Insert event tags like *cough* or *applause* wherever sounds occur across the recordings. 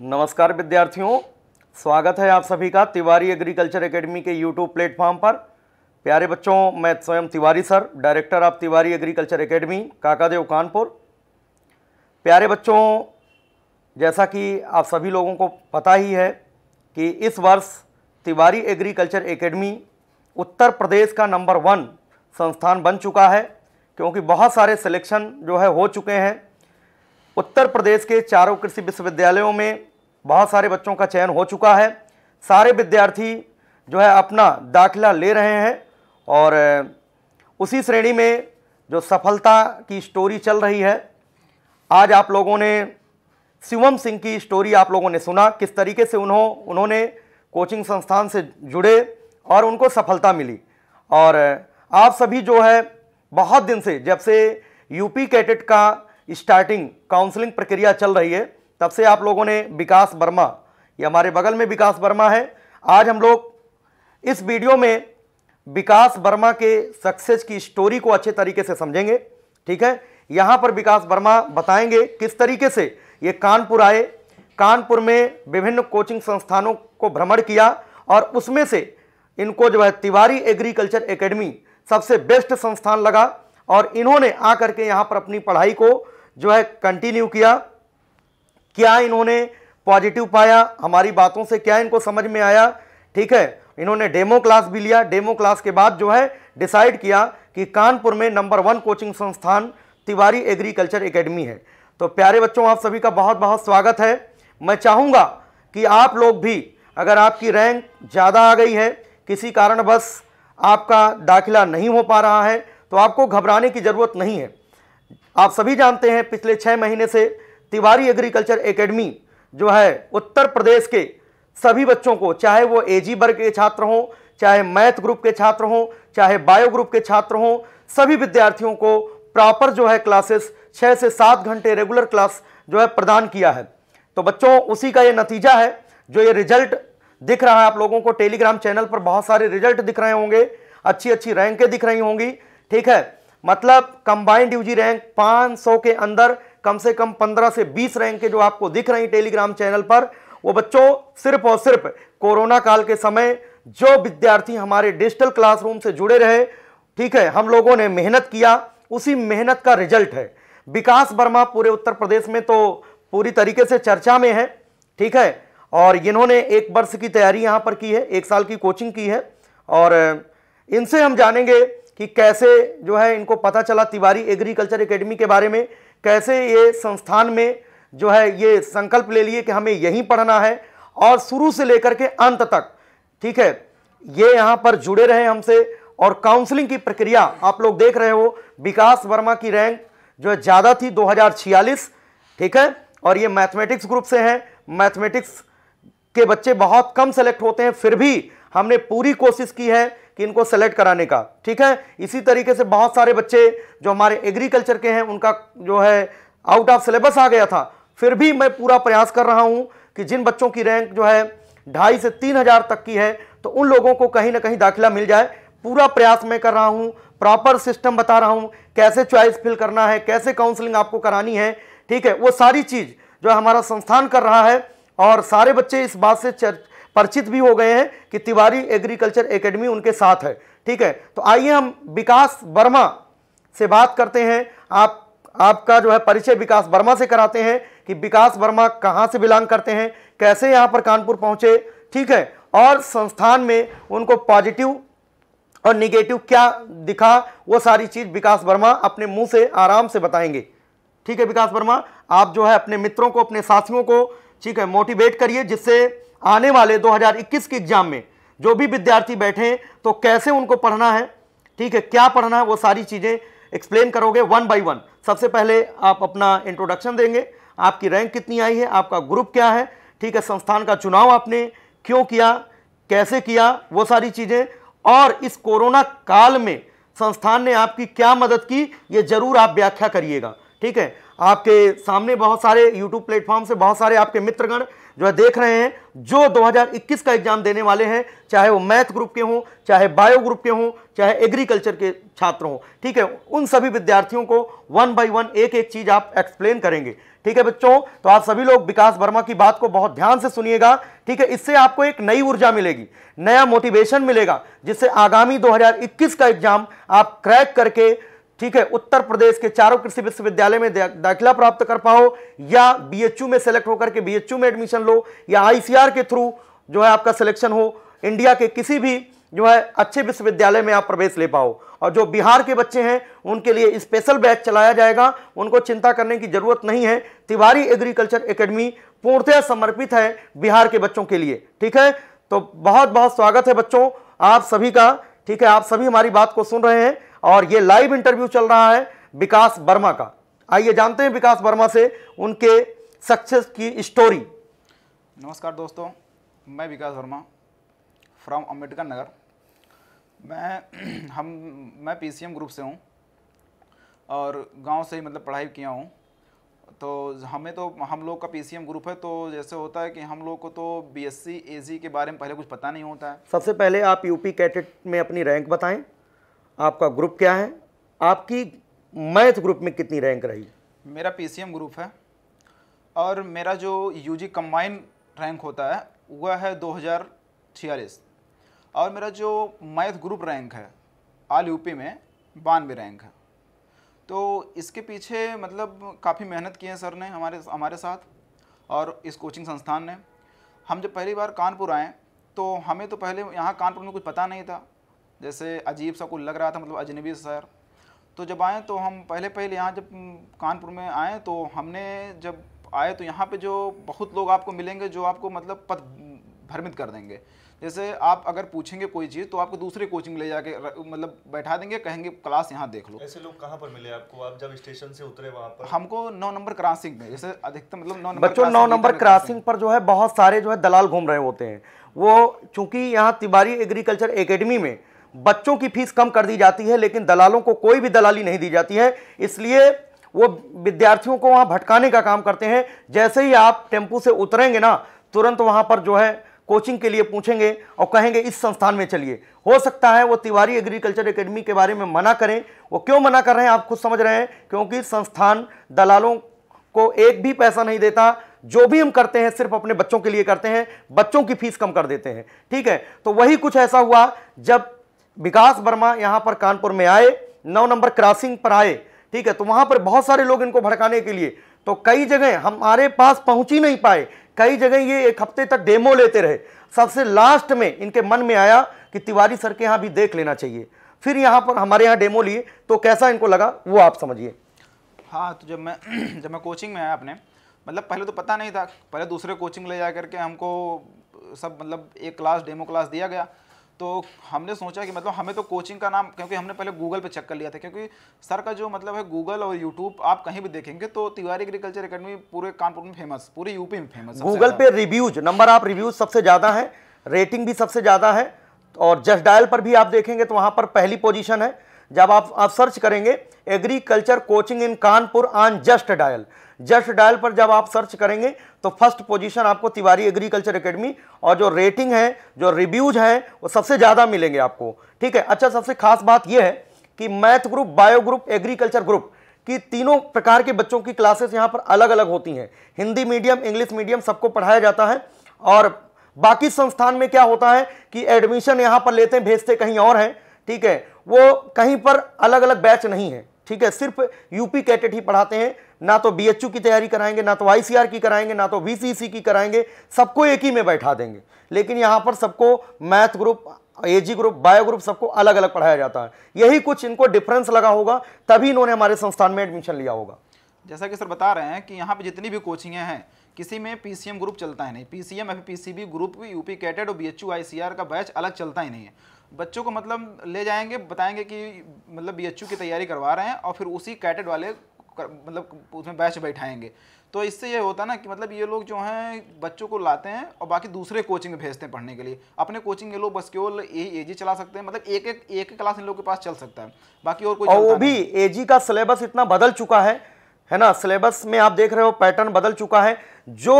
नमस्कार विद्यार्थियों स्वागत है आप सभी का तिवारी एग्रीकल्चर एकेडमी के यूट्यूब प्लेटफॉर्म पर प्यारे बच्चों मैं स्वयं Tiwari sir director of Tiwari agriculture academy Kakadeo Kanpur प्यारे बच्चों जैसा कि आप सभी लोगों को पता ही है कि इस वर्ष तिवारी एग्रीकल्चर एकेडमी उत्तर प्रदेश का नंबर वन संस्थान बन चुका है क्योंकि बहुत सारे सिलेक्शन जो है हो चुके हैं उत्तर प्रदेश के चारों कृषि विश्वविद्यालयों में बहुत सारे बच्चों का चयन हो चुका है सारे विद्यार्थी जो है अपना दाखिला ले रहे हैं और उसी श्रेणी में जो सफलता की स्टोरी चल रही है आज आप लोगों ने शिवम सिंह की स्टोरी आप लोगों ने सुना किस तरीके से उन्हों उन्होंने कोचिंग संस्थान से जुड़े और उनको सफलता मिली और आप सभी जो है बहुत दिन से जब से यूपी कैडेट का स्टार्टिंग काउंसलिंग प्रक्रिया चल रही है तब से आप लोगों ने विकास वर्मा ये हमारे बगल में विकास वर्मा है आज हम लोग इस वीडियो में विकास वर्मा के सक्सेस की स्टोरी को अच्छे तरीके से समझेंगे ठीक है यहाँ पर विकास वर्मा बताएंगे किस तरीके से ये कानपुर आए कानपुर में विभिन्न कोचिंग संस्थानों को भ्रमण किया और उसमें से इनको जो है तिवारी एग्रीकल्चर एकेडमी सबसे बेस्ट संस्थान लगा और इन्होंने आकर के यहाँ पर अपनी पढ़ाई को जो है कंटिन्यू किया क्या इन्होंने पॉजिटिव पाया हमारी बातों से क्या इनको समझ में आया ठीक है इन्होंने डेमो क्लास भी लिया डेमो क्लास के बाद जो है डिसाइड किया कि कानपुर में नंबर वन कोचिंग संस्थान तिवारी एग्रीकल्चर एकेडमी है तो प्यारे बच्चों आप सभी का बहुत बहुत स्वागत है मैं चाहूँगा कि आप लोग भी अगर आपकी रैंक ज़्यादा आ गई है किसी कारणवश आपका दाखिला नहीं हो पा रहा है तो आपको घबराने की ज़रूरत नहीं है आप सभी जानते हैं पिछले छः महीने से तिवारी एग्रीकल्चर एकेडमी जो है उत्तर प्रदेश के सभी बच्चों को चाहे वो एजी वर्ग के छात्र हों चाहे मैथ ग्रुप के छात्र हों चाहे बायो ग्रुप के छात्र हों सभी विद्यार्थियों को प्रॉपर जो है क्लासेस छः से सात घंटे रेगुलर क्लास जो है प्रदान किया है तो बच्चों उसी का ये नतीजा है जो ये रिजल्ट दिख रहा है आप लोगों को टेलीग्राम चैनल पर बहुत सारे रिजल्ट दिख रहे होंगे अच्छी अच्छी रैंकें दिख रही होंगी ठीक है मतलब कंबाइंड यूजी रैंक 500 के अंदर कम से कम पंद्रह से बीस रैंक के जो आपको दिख रही टेलीग्राम चैनल पर वो बच्चों सिर्फ और सिर्फ कोरोना काल के समय जो विद्यार्थी हमारे डिजिटल क्लासरूम से जुड़े रहे ठीक है हम लोगों ने मेहनत किया उसी मेहनत का रिजल्ट है विकास वर्मा पूरे उत्तर प्रदेश में तो पूरी तरीके से चर्चा में है ठीक है और इन्होंने एक वर्ष की तैयारी यहाँ पर की है एक साल की कोचिंग की है और इनसे हम जानेंगे कि कैसे जो है इनको पता चला तिवारी एग्रीकल्चर एकेडमी के बारे में कैसे ये संस्थान में जो है ये संकल्प ले लिए कि हमें यहीं पढ़ना है और शुरू से लेकर के अंत तक ठीक है ये यहाँ पर जुड़े रहे हमसे और काउंसलिंग की प्रक्रिया आप लोग देख रहे हो विकास वर्मा की रैंक जो है ज़्यादा थी दो ठीक है और ये मैथमेटिक्स ग्रुप से हैं मैथमेटिक्स के बच्चे बहुत कम सेलेक्ट होते हैं फिर भी हमने पूरी कोशिश की है कि इनको सेलेक्ट कराने का ठीक है इसी तरीके से बहुत सारे बच्चे जो हमारे एग्रीकल्चर के हैं उनका जो है आउट ऑफ सिलेबस आ गया था फिर भी मैं पूरा प्रयास कर रहा हूँ कि जिन बच्चों की रैंक जो है ढाई से तीन हज़ार तक की है तो उन लोगों को कहीं ना कहीं दाखिला मिल जाए पूरा प्रयास मैं कर रहा हूँ प्रॉपर सिस्टम बता रहा हूँ कैसे च्वाइस फिल करना है कैसे काउंसलिंग आपको करानी है ठीक है वो सारी चीज़ जो हमारा संस्थान कर रहा है और सारे बच्चे इस बात से चर्च परिचित भी हो गए हैं कि तिवारी एग्रीकल्चर एकेडमी उनके साथ है ठीक है तो आइए हम विकास वर्मा से बात करते हैं आप आपका जो है परिचय विकास वर्मा से कराते हैं कि विकास वर्मा कहाँ से बिलोंग करते हैं कैसे यहाँ पर कानपुर पहुँचे ठीक है और संस्थान में उनको पॉजिटिव और निगेटिव क्या दिखा वो सारी चीज़ विकास वर्मा अपने मुंह से आराम से बताएंगे ठीक है विकास वर्मा आप जो है अपने मित्रों को अपने साथियों को ठीक है मोटिवेट करिए जिससे आने वाले 2021 के एग्जाम में जो भी विद्यार्थी बैठे हैं तो कैसे उनको पढ़ना है ठीक है क्या पढ़ना है वो सारी चीज़ें एक्सप्लेन करोगे वन बाई वन सबसे पहले आप अपना इंट्रोडक्शन देंगे आपकी रैंक कितनी आई है आपका ग्रुप क्या है ठीक है संस्थान का चुनाव आपने क्यों किया कैसे किया वो सारी चीज़ें और इस कोरोना काल में संस्थान ने आपकी क्या मदद की ये जरूर आप व्याख्या करिएगा ठीक है आपके सामने बहुत सारे यूट्यूब प्लेटफॉर्म से बहुत सारे आपके मित्रगण जो है देख रहे हैं जो 2021 का एग्जाम देने वाले हैं चाहे वो मैथ ग्रुप के हों चाहे बायो ग्रुप के हों चाहे एग्रीकल्चर के छात्र हों ठीक है उन सभी विद्यार्थियों को वन बाई वन एक एक चीज़ आप एक्सप्लेन करेंगे ठीक है बच्चों तो आप सभी लोग विकास वर्मा की बात को बहुत ध्यान से सुनिएगा ठीक है इससे आपको एक नई ऊर्जा मिलेगी नया मोटिवेशन मिलेगा जिससे आगामी 2021 का एग्जाम आप क्रैक करके ठीक है उत्तर प्रदेश के चारों कृषि विश्वविद्यालय में दाखिला प्राप्त कर पाओ या बीएचयू में सेलेक्ट होकर के बीएचयू में एडमिशन लो या आईसीआर के थ्रू जो है आपका सिलेक्शन हो इंडिया के किसी भी जो है अच्छे विश्वविद्यालय में आप प्रवेश ले पाओ और जो बिहार के बच्चे हैं उनके लिए स्पेशल बैच चलाया जाएगा उनको चिंता करने की जरूरत नहीं है तिवारी एग्रीकल्चर एकेडमी पूर्णतया समर्पित है बिहार के बच्चों के लिए ठीक है तो बहुत बहुत स्वागत है बच्चों आप सभी का ठीक है आप सभी हमारी बात को सुन रहे हैं और ये लाइव इंटरव्यू चल रहा है विकास वर्मा का आइए जानते हैं विकास वर्मा से उनके सक्सेस की स्टोरी नमस्कार दोस्तों मैं विकास वर्मा फ्रॉम अम्बेडकर नगर मैं *clears throat* हम मैं पीसीएम ग्रुप से हूँ और गांव से ही मतलब पढ़ाई किया हूँ तो हमें तो हम लोग का पीसीएम ग्रुप है तो जैसे होता है कि हम लोग को तो बीएससी एजी के बारे में पहले कुछ पता नहीं होता है सबसे पहले आप यूपी कैटेट में अपनी रैंक बताएं आपका ग्रुप क्या है आपकी मैथ ग्रुप में कितनी रैंक रही मेरा पी ग्रुप है और मेरा जो यू जी रैंक होता है वह है दो हज़ार छियालीस और मेरा जो मैथ ग्रुप रैंक है आल यूपी में बानवे रैंक है तो इसके पीछे मतलब काफ़ी मेहनत की है सर ने हमारे हमारे साथ और इस कोचिंग संस्थान ने हम जब पहली बार कानपुर आए तो हमें तो पहले यहाँ कानपुर में कुछ पता नहीं था जैसे अजीब सा कुछ लग रहा था मतलब अजनबी सर तो जब आए तो हम पहले पहले यहाँ जब कानपुर में आए तो हमने जब आए तो यहाँ पे जो बहुत लोग आपको मिलेंगे जो आपको मतलब पद भ्रमित कर देंगे जैसे आप अगर पूछेंगे कोई चीज़ तो आपको दूसरे कोचिंग ले जाके मतलब बैठा देंगे कहेंगे क्लास यहाँ देख लो ऐसे लोग कहाँ पर मिले आपको आप जब स्टेशन से उतरे वहाँ पर हमको नौ नंबर क्रॉसिंग में जैसे अधिकतर मतलब नौ नंबर बच्चों नौ नंबर क्रॉसिंग पर जो है बहुत सारे जो है दलाल घूम रहे होते हैं वो चूंकि यहाँ तिवारी एग्रीकल्चर एकेडमी में बच्चों की फीस कम कर दी जाती है लेकिन दलालों को कोई भी दलाली नहीं दी जाती है इसलिए वो विद्यार्थियों को वहाँ भटकाने का काम करते हैं जैसे ही आप टेम्पू से उतरेंगे ना तुरंत वहाँ पर जो है कोचिंग के लिए पूछेंगे और कहेंगे इस संस्थान में चलिए हो सकता है वो तिवारी एग्रीकल्चर एकेडमी के बारे में मना करें वो क्यों मना कर रहे हैं आप खुद समझ रहे हैं क्योंकि संस्थान दलालों को एक भी पैसा नहीं देता जो भी हम करते हैं सिर्फ अपने बच्चों के लिए करते हैं बच्चों की फीस कम कर देते हैं ठीक है तो वही कुछ ऐसा हुआ जब विकास वर्मा यहाँ पर कानपुर में आए नौ नंबर क्रॉसिंग पर आए ठीक है तो वहाँ पर बहुत सारे लोग इनको भड़काने के लिए तो कई जगह हमारे पास पहुँच ही नहीं पाए कई जगह ये एक हफ्ते तक डेमो लेते रहे सबसे लास्ट में इनके मन में आया कि तिवारी सर के यहाँ भी देख लेना चाहिए फिर यहाँ पर हमारे यहाँ डेमो लिए तो कैसा इनको लगा वो आप समझिए हाँ तो जब मैं *clears throat* जब मैं कोचिंग में आया अपने मतलब पहले तो पता नहीं था पहले दूसरे कोचिंग ले जा करके हमको सब मतलब एक क्लास डेमो क्लास दिया गया तो हमने सोचा कि मतलब हमें तो कोचिंग का नाम क्योंकि हमने पहले गूगल पे चेक कर लिया था क्योंकि सर का जो मतलब है गूगल और यूट्यूब आप कहीं भी देखेंगे तो तिवारी एग्रीकल्चर अकेडमी पूरे कानपुर में फेमस पूरे यूपी में फेमस गूगल पे रिव्यूज नंबर आप रिव्यूज सबसे ज़्यादा है रेटिंग भी सबसे ज़्यादा है और जस्ट डायल पर भी आप देखेंगे तो वहां पर पहली पोजिशन है जब आप आप सर्च करेंगे agriculture coaching in Kanpur on Just Dial Just Dial पर जब आप सर्च करेंगे तो फर्स्ट पोजीशन आपको तिवारी एग्रीकल्चर एकेडमी और जो रेटिंग है जो रिव्यूज है वो सबसे ज़्यादा मिलेंगे आपको ठीक है अच्छा सबसे खास बात यह है कि math group bio group agriculture group कि तीनों प्रकार के बच्चों की क्लासेस यहाँ पर अलग अलग होती हैं हिंदी मीडियम इंग्लिश मीडियम सबको पढ़ाया जाता है और बाकी संस्थान में क्या होता है कि एडमिशन यहाँ पर लेते हैं भेजते कहीं और हैं ठीक है वो कहीं पर अलग अलग बैच नहीं है ठीक है सिर्फ यूपी कैटेट ही पढ़ाते हैं ना तो बीएचयू की तैयारी कराएंगे ना तो आईसीआर की कराएंगे ना तो वीसीसी की कराएंगे सबको एक ही में बैठा देंगे लेकिन यहाँ पर सबको math group AG group bio group सबको अलग अलग पढ़ाया जाता है यही कुछ इनको डिफरेंस लगा होगा तभी इन्होंने हमारे संस्थान में एडमिशन लिया होगा जैसा कि सर बता रहे हैं कि यहाँ पर जितनी भी कोचिंगें हैं किसी में पीसीएम ग्रुप चलता है नहीं पीसीएम सी पीसीबी ग्रुप यूपी कैटेड और बीएचयू आईसीआर का बैच अलग चलता ही नहीं है बच्चों को मतलब ले जाएंगे बताएंगे कि मतलब बीएचयू की तैयारी करवा रहे हैं और फिर उसी कैटेड वाले मतलब उसमें बैच बैठाएंगे तो इससे ये होता है ना कि मतलब ये लोग जो हैं बच्चों को लाते हैं और बाकी दूसरे कोचिंग में भेजते हैं पढ़ने के लिए अपने कोचिंग ये लोग बस केवल यही एजी चला सकते हैं मतलब एक एक एक क्लास इन लोग के पास चल सकता है बाकी और कोई और वो भी एजी का सिलेबस इतना बदल चुका है है ना सिलेबस में आप देख रहे हो पैटर्न बदल चुका है जो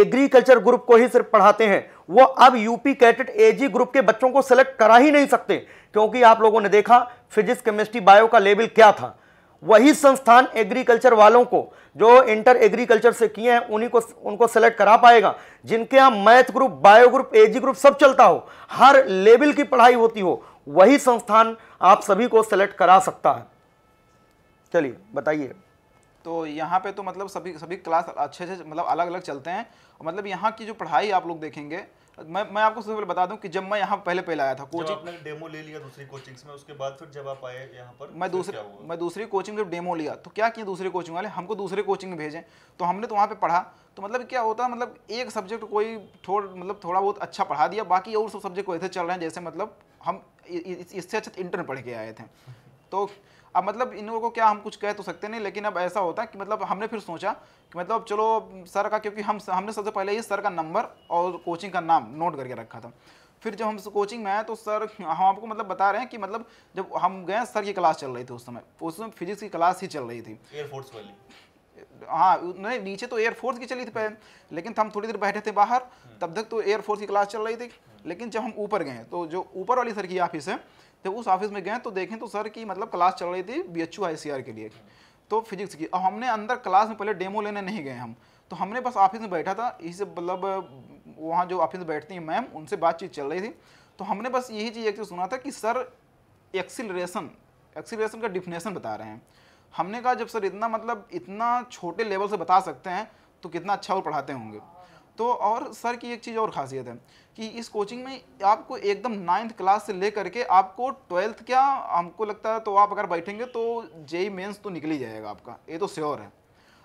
एग्रीकल्चर ग्रुप को ही सिर्फ पढ़ाते हैं वो अब यूपी ए एजी ग्रुप के बच्चों को सिलेक्ट करा ही नहीं सकते क्योंकि आप लोगों ने देखा फिजिक्स केमिस्ट्री बायो का लेवल क्या था वही संस्थान एग्रीकल्चर वालों को जो इंटर एग्रीकल्चर से किए हैं उन्हीं को उनको सेलेक्ट करा पाएगा जिनके यहाँ math group bio group AG group सब चलता हो हर लेवल की पढ़ाई होती हो वही संस्थान आप सभी को सेलेक्ट करा सकता है चलिए बताइए तो यहाँ पे तो मतलब सभी सभी क्लास अच्छे से मतलब अलग अलग चलते हैं मतलब यहाँ की जो पढ़ाई आप लोग देखेंगे मैं मैं आपको सबसे पहले बता दूं कि जब मैं यहाँ पहले पहले आया था कोचिंग आपने डेमो ले लिया दूसरी कोचिंग्स में उसके बाद फिर जब आप आए यहाँ पर मैं दूसरे मैं दूसरी कोचिंग जब डेमो लिया तो क्या किया दूसरे कोचिंग वाले हमको दूसरे कोचिंग में भेजें तो हमने तो वहाँ पे पढ़ा तो मतलब क्या होता मतलब एक सब्जेक्ट कोई थोड़ा मतलब थोड़ा बहुत अच्छा पढ़ा दिया बाकी और सब सब्जेक्ट वैसे चल रहे हैं जैसे मतलब हम इससे अच्छा इंटर्न पढ़ के आए थे तो अब मतलब इन लोगों को क्या हम कुछ कह तो सकते नहीं लेकिन अब ऐसा होता कि मतलब हमने फिर सोचा कि मतलब चलो सर का क्योंकि हम हमने सबसे पहले ये सर का नंबर और कोचिंग का नाम नोट करके रखा था फिर जब हम कोचिंग में आए तो सर हम आपको मतलब बता रहे हैं कि मतलब जब हम गए सर की क्लास चल रही थी उस समय उस समय फिजिक्स की क्लास ही चल रही थी एयरफोर्स वाली हाँ नहीं नीचे तो एयरफोर्स की चली थी पहले लेकिन हम थोड़ी देर बैठे थे बाहर हम्म। तब तक तो एयरफोर्स की क्लास चल रही थी लेकिन जब हम ऊपर गए तो जो ऊपर वाली सर की ऑफिस है जब उस ऑफिस में गए तो देखें तो सर की मतलब क्लास चल रही थी बी एच के लिए तो फिजिक्स की और हमने अंदर क्लास में पहले डेमो लेने नहीं गए हम तो हमने बस ऑफिस में बैठा था यही से मतलब वहाँ जो ऑफिस में बैठती हैं मैम उनसे बातचीत चल रही थी तो हमने बस यही चीज़ एक चीज़ सुना था कि सर एक्सिलरेशन एक्सिलरेशन का डिफिनेशन बता रहे हैं हमने कहा जब सर इतना मतलब इतना छोटे लेवल से बता सकते हैं तो कितना अच्छा वो पढ़ाते होंगे तो और सर की एक चीज़ और खासियत है कि इस कोचिंग में आपको एकदम नाइन्थ क्लास से ले करके आपको ट्वेल्थ क्या हमको लगता है तो आप अगर बैठेंगे तो जेई मेंस e e तो निकल ही जाएगा आपका ये तो श्योर है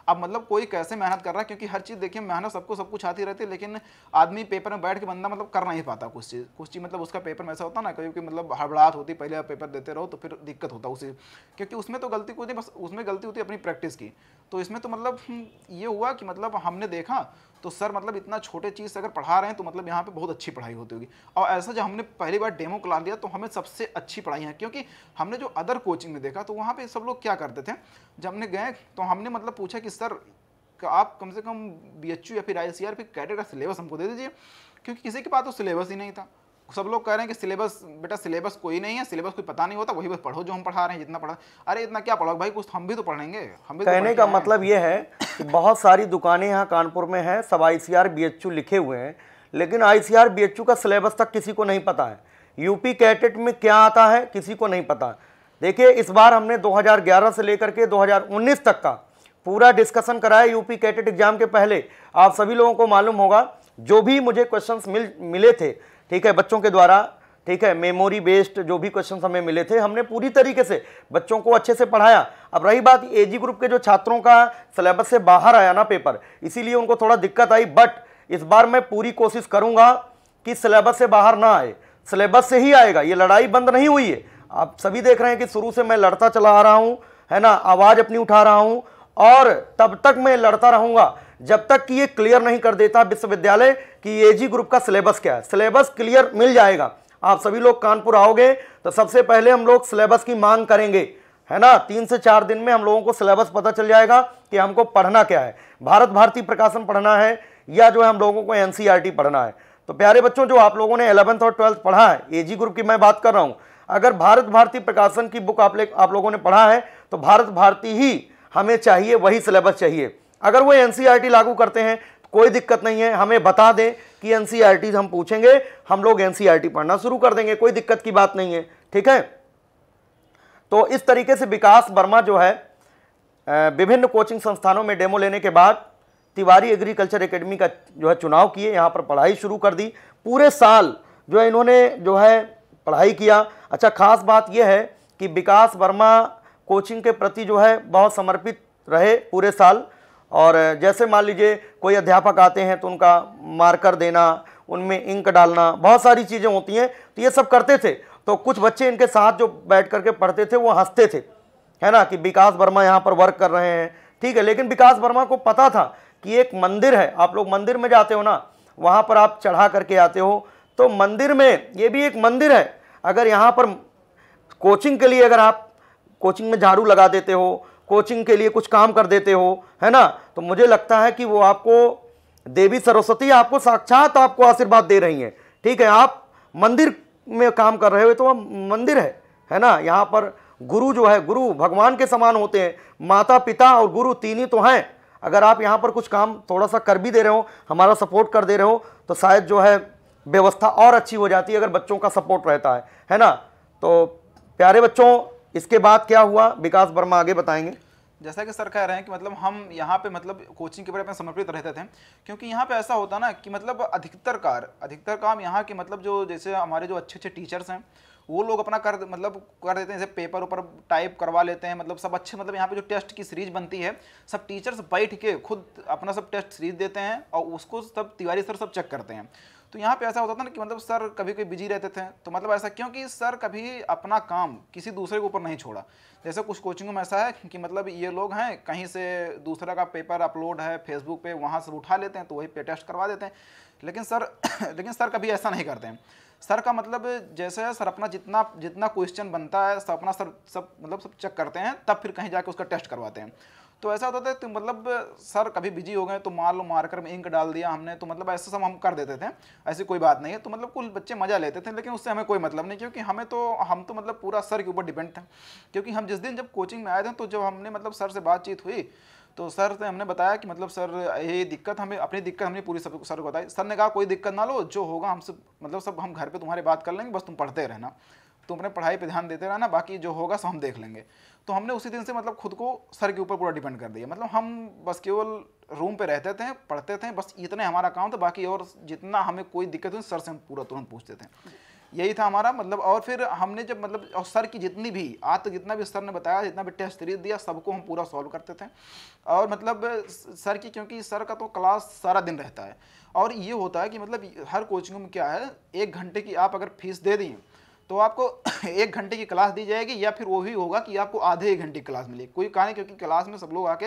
अब मतलब कोई कैसे मेहनत कर रहा है क्योंकि हर चीज़ देखिए मेहनत सबको सब कुछ आती रहती है लेकिन आदमी पेपर में बैठ के बंदा मतलब कर नहीं पाता कुछ चीज़ कुछ चीज़ मतलब उसका पेपर में ऐसा होता ना क्योंकि मतलब हड़बड़ाहट होती पहले आप पेपर देते रहो तो फिर दिक्कत होता उसी क्योंकि उसमें तो गलती कुछ नहीं बस उसमें गलती होती अपनी प्रैक्टिस की तो इसमें तो मतलब हम्म, ये हुआ कि मतलब हमने देखा तो सर मतलब इतना छोटे चीज़ अगर पढ़ा रहे हैं तो मतलब यहाँ पे बहुत अच्छी पढ़ाई होती होगी और ऐसा जब हमने पहली बार डेमो क्लास लिया तो हमें सबसे अच्छी पढ़ाई है क्योंकि हमने जो अदर कोचिंग में देखा तो वहाँ पर सब लोग क्या करते थे जब हमने गए तो हमने मतलब पूछा कि सर आप कम से कम बी या फिर आई सी कैडेट का सिलेबस हमको दे दीजिए क्योंकि किसी के पास तो सिलेबस ही नहीं था सब लोग कह रहे हैं कि सिलेबस बेटा सिलेबस कोई नहीं है सिलेबस कोई पता नहीं होता वही बस पढ़ो जो हम पढ़ा रहे हैं जितना पढ़ा अरे इतना क्या पढ़ो भाई कुछ हम भी तो पढ़ेंगे हम भी तो कहने तो का मतलब ये है बहुत सारी दुकानें यहाँ कानपुर में हैं सब आई सी आर लिखे हुए हैं लेकिन आई सी आर का सिलेबस तक किसी को नहीं पता है यूपी कैटेट में क्या आता है किसी को नहीं पता देखिए इस बार हमने 2011 से लेकर के 2019 तक का पूरा डिस्कशन कराया यूपी कैटेट एग्जाम के पहले आप सभी लोगों को मालूम होगा जो भी मुझे क्वेश्चन मिल मिले थे ठीक है बच्चों के द्वारा ठीक है मेमोरी बेस्ड जो भी क्वेश्चन हमें मिले थे हमने पूरी तरीके से बच्चों को अच्छे से पढ़ाया अब रही बात ए जी ग्रुप के जो छात्रों का सिलेबस से बाहर आया ना पेपर इसीलिए उनको थोड़ा दिक्कत आई बट इस बार मैं पूरी कोशिश करूंगा कि सिलेबस से बाहर ना आए सिलेबस से ही आएगा ये लड़ाई बंद नहीं हुई है आप सभी देख रहे हैं कि शुरू से मैं लड़ता चला आ रहा हूँ है ना आवाज़ अपनी उठा रहा हूँ और तब तक मैं लड़ता रहूँगा जब तक कि ये क्लियर नहीं कर देता विश्वविद्यालय कि जी ग्रुप का सिलेबस क्या है सिलेबस क्लियर मिल जाएगा आप सभी लोग कानपुर आओगे तो सबसे पहले हम लोग सिलेबस की मांग करेंगे है ना तीन से चार दिन में हम लोगों को सिलेबस पता चल जाएगा कि हमको पढ़ना क्या है भारत भारती प्रकाशन पढ़ना है या जो है हम लोगों को एन e पढ़ना है तो प्यारे बच्चों जो आप लोगों ने एलेवंथ और ट्वेल्थ पढ़ा है एजी ग्रुप की मैं बात कर रहा हूँ अगर भारत भारती प्रकाशन की बुक आप ले आप लोगों ने पढ़ा है तो भारत भारती ही हमें चाहिए वही सिलेबस चाहिए अगर वो एन e लागू करते हैं कोई दिक्कत नहीं है हमें बता दें कि एन e हम पूछेंगे हम लोग एन पढ़ना शुरू कर देंगे कोई दिक्कत की बात नहीं है ठीक है तो इस तरीके से विकास वर्मा जो है विभिन्न कोचिंग संस्थानों में डेमो लेने के बाद तिवारी एग्रीकल्चर एकेडमी का जो है चुनाव किए यहाँ पर पढ़ाई शुरू कर दी पूरे साल जो है इन्होंने जो है पढ़ाई किया अच्छा खास बात यह है कि विकास वर्मा कोचिंग के प्रति जो है बहुत समर्पित रहे पूरे साल और जैसे मान लीजिए कोई अध्यापक आते हैं तो उनका मार्कर देना उनमें इंक डालना बहुत सारी चीज़ें होती हैं तो ये सब करते थे तो कुछ बच्चे इनके साथ जो बैठ करके पढ़ते थे वो हंसते थे है ना कि विकास वर्मा यहाँ पर वर्क कर रहे हैं ठीक है लेकिन विकास वर्मा को पता था कि एक मंदिर है आप लोग मंदिर में जाते हो ना वहाँ पर आप चढ़ा करके आते हो तो मंदिर में ये भी एक मंदिर है अगर यहाँ पर कोचिंग के लिए अगर आप कोचिंग में झाड़ू लगा देते हो कोचिंग के लिए कुछ काम कर देते हो है ना तो मुझे लगता है कि वो आपको देवी सरस्वती आपको साक्षात आपको आशीर्वाद दे रही हैं ठीक है आप मंदिर में काम कर रहे हो तो वह मंदिर है है ना यहाँ पर गुरु जो है गुरु भगवान के समान होते हैं माता पिता और गुरु तीन ही तो हैं अगर आप यहाँ पर कुछ काम थोड़ा सा कर भी दे रहे हो हमारा सपोर्ट कर दे रहे हो तो शायद जो है व्यवस्था और अच्छी हो जाती है अगर बच्चों का सपोर्ट रहता है है ना तो प्यारे बच्चों इसके बाद क्या हुआ विकास वर्मा आगे बताएंगे जैसा कि सर कह रहे हैं कि मतलब हम यहाँ पे मतलब कोचिंग के बारे में समर्पित रहते थे क्योंकि यहाँ पे ऐसा होता ना कि मतलब अधिकतर कार अधिकतर काम यहाँ के मतलब जो जैसे हमारे जो अच्छे अच्छे टीचर्स हैं वो लोग अपना कर मतलब कर देते हैं जैसे पेपर ऊपर टाइप करवा लेते हैं मतलब सब अच्छे मतलब यहाँ पे जो टेस्ट की सीरीज बनती है सब टीचर्स बैठ के खुद अपना सब टेस्ट सीरीज देते हैं और उसको सब तिवारी सर सब चेक करते हैं तो यहाँ पे ऐसा होता था ना कि मतलब सर कभी कभी बिजी रहते थे तो मतलब ऐसा क्योंकि सर कभी अपना काम किसी दूसरे के ऊपर नहीं छोड़ा जैसे कुछ कोचिंगों में ऐसा है कि मतलब ये लोग हैं कहीं से दूसरा का पेपर अपलोड है फेसबुक पे वहाँ से उठा लेते हैं तो वही पे टेस्ट करवा देते हैं लेकिन सर *coughs* लेकिन सर कभी ऐसा नहीं करते हैं सर का मतलब जैसे सर अपना जितना जितना क्वेश्चन बनता है सर अपना सर सब मतलब सब चेक करते हैं तब फिर कहीं जाके उसका टेस्ट करवाते हैं तो ऐसा होता था मतलब सर कभी बिजी हो गए तो मान लो मार्कर में इंक डाल दिया हमने तो मतलब ऐसा सब हम कर देते थे ऐसी कोई बात नहीं है तो मतलब कुछ बच्चे मजा लेते थे लेकिन उससे हमें कोई मतलब नहीं क्योंकि हमें तो हम तो मतलब पूरा सर के ऊपर डिपेंड थे क्योंकि हम जिस दिन जब कोचिंग में आए थे तो जब हमने मतलब सर से बातचीत हुई तो सर से हमने बताया कि मतलब सर ये दिक्कत हमें अपनी दिक्कत हमने पूरी सब सर को बताई सर ने कहा कोई दिक्कत ना लो जो होगा हम सब मतलब सब हम घर पे तुम्हारे बात कर लेंगे बस तुम पढ़ते रहना तुम अपने पढ़ाई पे ध्यान देते रहना बाकी जो होगा सब हम देख लेंगे तो हमने उसी दिन से मतलब खुद को सर के ऊपर पूरा डिपेंड कर दिया मतलब हम बस केवल रूम पे रहते थे पढ़ते थे बस इतने हमारा काम था बाकी और जितना हमें कोई दिक्कत हुई सर से हम पूरा तुरंत पूछते थे यही था हमारा मतलब और फिर हमने जब मतलब और सर की जितनी भी आज तक जितना भी सर ने बताया जितना भी टेस्ट सीरीज दिया सबको हम पूरा सॉल्व करते थे और मतलब सर की क्योंकि सर का तो क्लास सारा दिन रहता है और ये होता है कि मतलब हर कोचिंग में क्या है एक घंटे की आप अगर फीस दे दी तो आपको *coughs* एक घंटे की क्लास दी जाएगी या फिर वही होगा कि आपको आधे एक घंटे की क्लास मिलेगी कोई कहा नहीं क्योंकि क्लास में सब लोग आके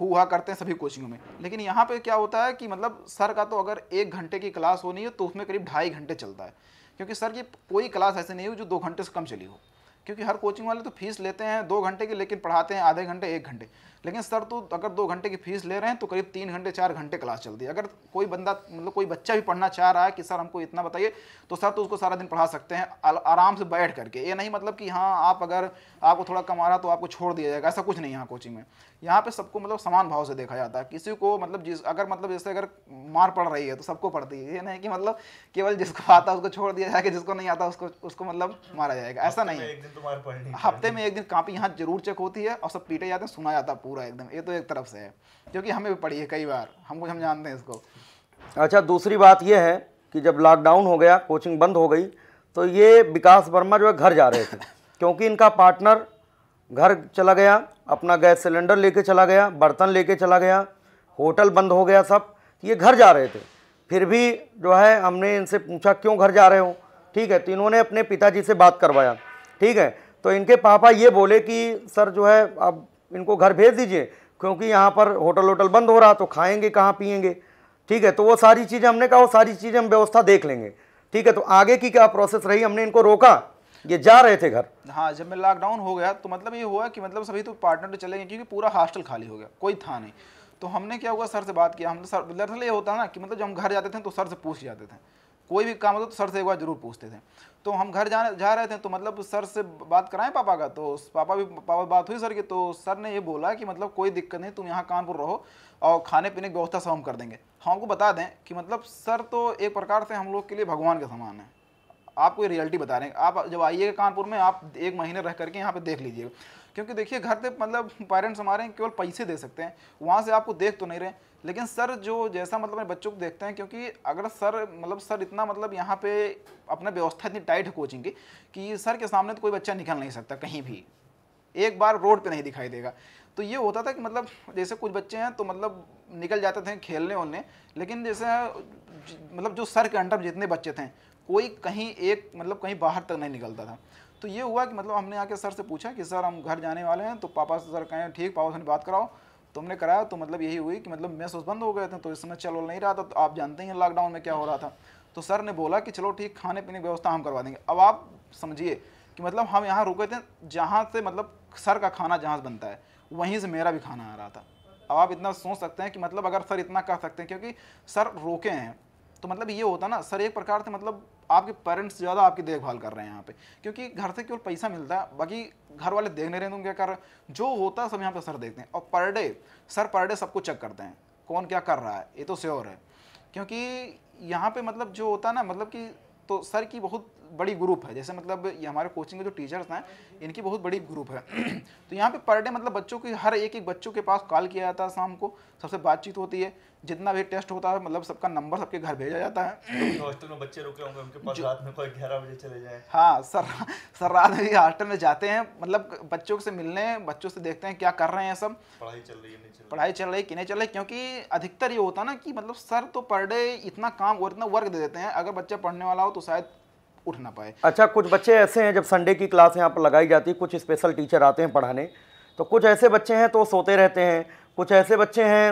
हुआ करते हैं सभी कोचिंगों में लेकिन यहाँ पे क्या होता है कि मतलब सर का तो अगर एक घंटे की क्लास होनी हो तो उसमें करीब ढाई घंटे चलता है क्योंकि सर की कोई क्लास ऐसे नहीं हो जो दो घंटे से कम चली हो क्योंकि हर कोचिंग वाले तो फीस लेते हैं दो घंटे की लेकिन पढ़ाते हैं आधे घंटे एक घंटे लेकिन सर तो अगर दो घंटे की फीस ले रहे हैं तो करीब तीन घंटे चार घंटे क्लास चलती है अगर कोई बंदा मतलब कोई बच्चा भी पढ़ना चाह रहा है कि सर हमको इतना बताइए तो सर तो उसको सारा दिन पढ़ा सकते हैं आराम से बैठ करके ये नहीं मतलब कि हाँ आप अगर आपको थोड़ा कम आ रहा तो आपको छोड़ दिया जाएगा ऐसा कुछ नहीं यहाँ कोचिंग में यहाँ पर सबको मतलब समान भाव से देखा जाता है किसी को मतलब जिस अगर मतलब जैसे अगर मार पड़ रही है तो सबको पड़ती है ये नहीं कि मतलब केवल जिसको आता है उसको छोड़ दिया जाएगा जिसको नहीं आता उसको उसको मतलब मारा जाएगा ऐसा नहीं है तो हफ्ते में एक दिन कापी यहाँ जरूर चेक होती है और सब पीटे जाते हैं सुना जाता है पूरा एकदम ये तो एक तरफ से है क्योंकि हमें भी पढ़ी है कई बार हमको हम जानते हैं इसको अच्छा दूसरी बात यह है कि जब लॉकडाउन हो गया कोचिंग बंद हो गई तो ये विकास वर्मा जो है घर जा रहे थे *laughs* क्योंकि इनका पार्टनर घर चला गया अपना गैस सिलेंडर लेके चला गया बर्तन लेके चला गया होटल बंद हो गया सब ये घर जा रहे थे फिर भी जो है हमने इनसे पूछा क्यों घर जा रहे हो ठीक है तो इन्होंने अपने पिताजी से बात करवाया ठीक है तो इनके पापा ये बोले कि सर जो है अब इनको घर भेज दीजिए क्योंकि यहाँ पर होटल वोटल बंद हो रहा तो खाएंगे कहाँ पियेंगे ठीक है तो वो सारी चीज़ें हमने कहा वो सारी चीज़ें हम व्यवस्था देख लेंगे ठीक है तो आगे की क्या प्रोसेस रही हमने इनको रोका ये जा रहे थे घर हाँ जब मैं लॉकडाउन हो गया तो मतलब ये हुआ कि मतलब सभी तो पार्टनर तो चले गए क्योंकि पूरा हॉस्टल खाली हो गया कोई था नहीं तो हमने क्या हुआ सर से बात किया हमने तो सर दरअसल ये होता ना कि मतलब जब हम घर जाते थे तो सर से पूछ जाते थे कोई भी काम होता तो सर से एक बार जरूर पूछते थे तो हम घर जा जा रहे थे तो मतलब सर से बात कराएं पापा का तो पापा भी पापा बात हुई सर की तो सर ने ये बोला कि मतलब कोई दिक्कत नहीं तुम यहाँ कानपुर रहो और खाने पीने की व्यवस्था सब हम कर देंगे हम आपको बता दें कि मतलब सर तो एक प्रकार से हम लोग के लिए भगवान के समान है आपको ये रियलिटी बता रहे हैं आप जब आइएगा कानपुर में आप एक महीने रह करके यहाँ पर देख लीजिएगा क्योंकि देखिए घर पे मतलब पेरेंट्स हमारे केवल पैसे दे सकते हैं वहाँ से आपको देख तो नहीं रहे लेकिन सर जो जैसा मतलब अपने बच्चों को देखते हैं क्योंकि अगर सर मतलब सर इतना मतलब यहाँ पे अपना व्यवस्था इतनी टाइट है कोचिंग की कि सर के सामने तो कोई बच्चा निकल नहीं सकता कहीं भी एक बार रोड पर नहीं दिखाई देगा तो ये होता था कि मतलब जैसे कुछ बच्चे हैं तो मतलब निकल जाते थे खेलने उलने लेकिन जैसे मतलब जो सर के अंडर जितने बच्चे थे कोई कहीं एक मतलब कहीं बाहर तक नहीं निकलता था तो ये हुआ कि मतलब हमने आके सर से पूछा कि सर हम घर जाने वाले हैं तो पापा से सर कहें ठीक पापा से बात कराओ तो हमने कराया तो मतलब यही हुई कि मतलब मैं बंद हो गए थे तो इस समय चल नहीं रहा था तो आप जानते हैं लॉकडाउन में क्या हो रहा था तो सर ने बोला कि चलो ठीक खाने पीने की व्यवस्था हम करवा देंगे अब आप समझिए कि मतलब हम यहाँ रुके थे जहाँ से मतलब सर का खाना जहाँ से बनता है वहीं से मेरा भी खाना आ रहा था अब आप इतना सोच सकते हैं कि मतलब अगर सर इतना कर सकते हैं क्योंकि सर रोके हैं तो मतलब ये होता ना सर एक प्रकार से मतलब आपके पेरेंट्स ज़्यादा आपकी देखभाल कर रहे हैं यहाँ पे क्योंकि घर से केवल पैसा मिलता है बाकी घर वाले देख नहीं रहे तुम क्या कर रहे जो होता है सब यहाँ पे सर देखते हैं और per day sir per day सबको चेक करते हैं कौन क्या कर रहा है ये तो श्योर है क्योंकि यहाँ पे मतलब जो होता है ना मतलब कि तो सर की बहुत बड़ी ग्रुप है जैसे मतलब ये हमारे कोचिंग के जो टीचर्स हैं इनकी बहुत बड़ी ग्रुप है तो यहाँ पे पर डे मतलब बच्चों की हर एक एक बच्चों के पास कॉल किया जाता है शाम को सबसे बातचीत होती है जितना भी टेस्ट होता है मतलब सबका नंबर सबके घर भेजा जाता है हॉस्टल तो में बच्चे रुके होंगे उनके पास रात में कोई ग्यारह बजे चले जाए हाँ सर सर रात में हॉस्टल में जाते हैं मतलब बच्चों से मिलने बच्चों से देखते हैं क्या कर रहे हैं सब पढ़ाई चल रही है पढ़ाई चल रही है कि नहीं चल रही क्योंकि अधिकतर ये होता है ना कि मतलब सर तो पर डे इतना काम और इतना वर्क दे देते हैं अगर बच्चा पढ़ने वाला हो तो शायद उठ ना पाए अच्छा कुछ बच्चे ऐसे हैं जब संडे की क्लास यहाँ पर लगाई जाती है कुछ स्पेशल टीचर आते हैं पढ़ाने तो कुछ ऐसे बच्चे हैं तो सोते रहते हैं कुछ ऐसे बच्चे हैं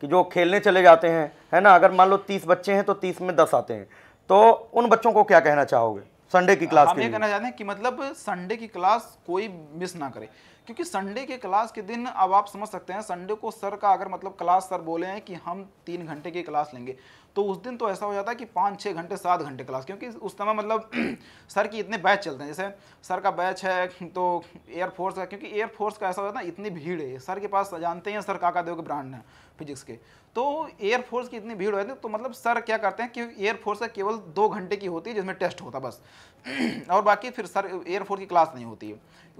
कि जो खेलने चले जाते हैं है ना अगर मान लो तीस बच्चे हैं तो तीस में दस आते हैं तो उन बच्चों को क्या कहना चाहोगे संडे की क्लास हम ये कहना चाहते हैं कि मतलब संडे की क्लास कोई मिस ना करे क्योंकि संडे के क्लास के दिन अब आप समझ सकते हैं संडे को सर का अगर मतलब क्लास सर बोले हैं कि हम तीन घंटे की क्लास लेंगे तो उस दिन तो ऐसा हो जाता है कि पाँच छः घंटे सात घंटे क्लास क्योंकि उस समय मतलब सर *clears throat* की इतने बैच चलते हैं जैसे सर का बैच है तो एयरफोर्स का क्योंकि एयरफोर्स का ऐसा हो जाता है इतनी भीड़ है सर के पास जानते हैं सर काका देव के ब्रांड है फिजिक्स के तो एयरफोर्स की इतनी भीड़ होती है तो मतलब सर क्या करते हैं कि एयरफोर्स का केवल दो घंटे की होती है जिसमें टेस्ट होता बस *clears throat* और बाकी फिर सर एयरफोर्स की क्लास नहीं होती है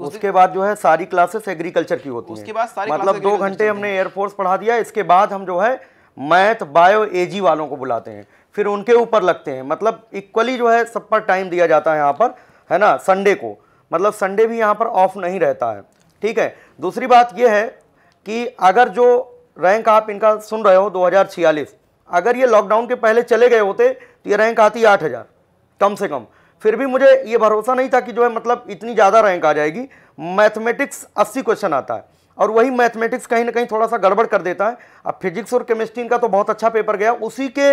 उसके बाद जो है सारी क्लासेस एग्रीकल्चर की होती उसके बाद सारी मतलब दो घंटे हमने एयरफोर्स पढ़ा दिया इसके बाद हम जो है मैथ बायो एजी वालों को बुलाते हैं फिर उनके ऊपर लगते हैं मतलब इक्वली जो है सब पर टाइम दिया जाता है यहाँ पर है ना संडे को मतलब संडे भी यहाँ पर ऑफ नहीं रहता है ठीक है दूसरी बात यह है कि अगर जो रैंक आप इनका सुन रहे हो दो अगर ये लॉकडाउन के पहले चले गए होते तो ये रैंक आती आठ कम से कम फिर भी मुझे ये भरोसा नहीं था कि जो है मतलब इतनी ज़्यादा रैंक आ जाएगी मैथमेटिक्स अस्सी क्वेश्चन आता है और वही मैथमेटिक्स कहीं ना कहीं थोड़ा सा गड़बड़ कर देता है अब फिजिक्स और केमिस्ट्री इनका तो बहुत अच्छा पेपर गया उसी के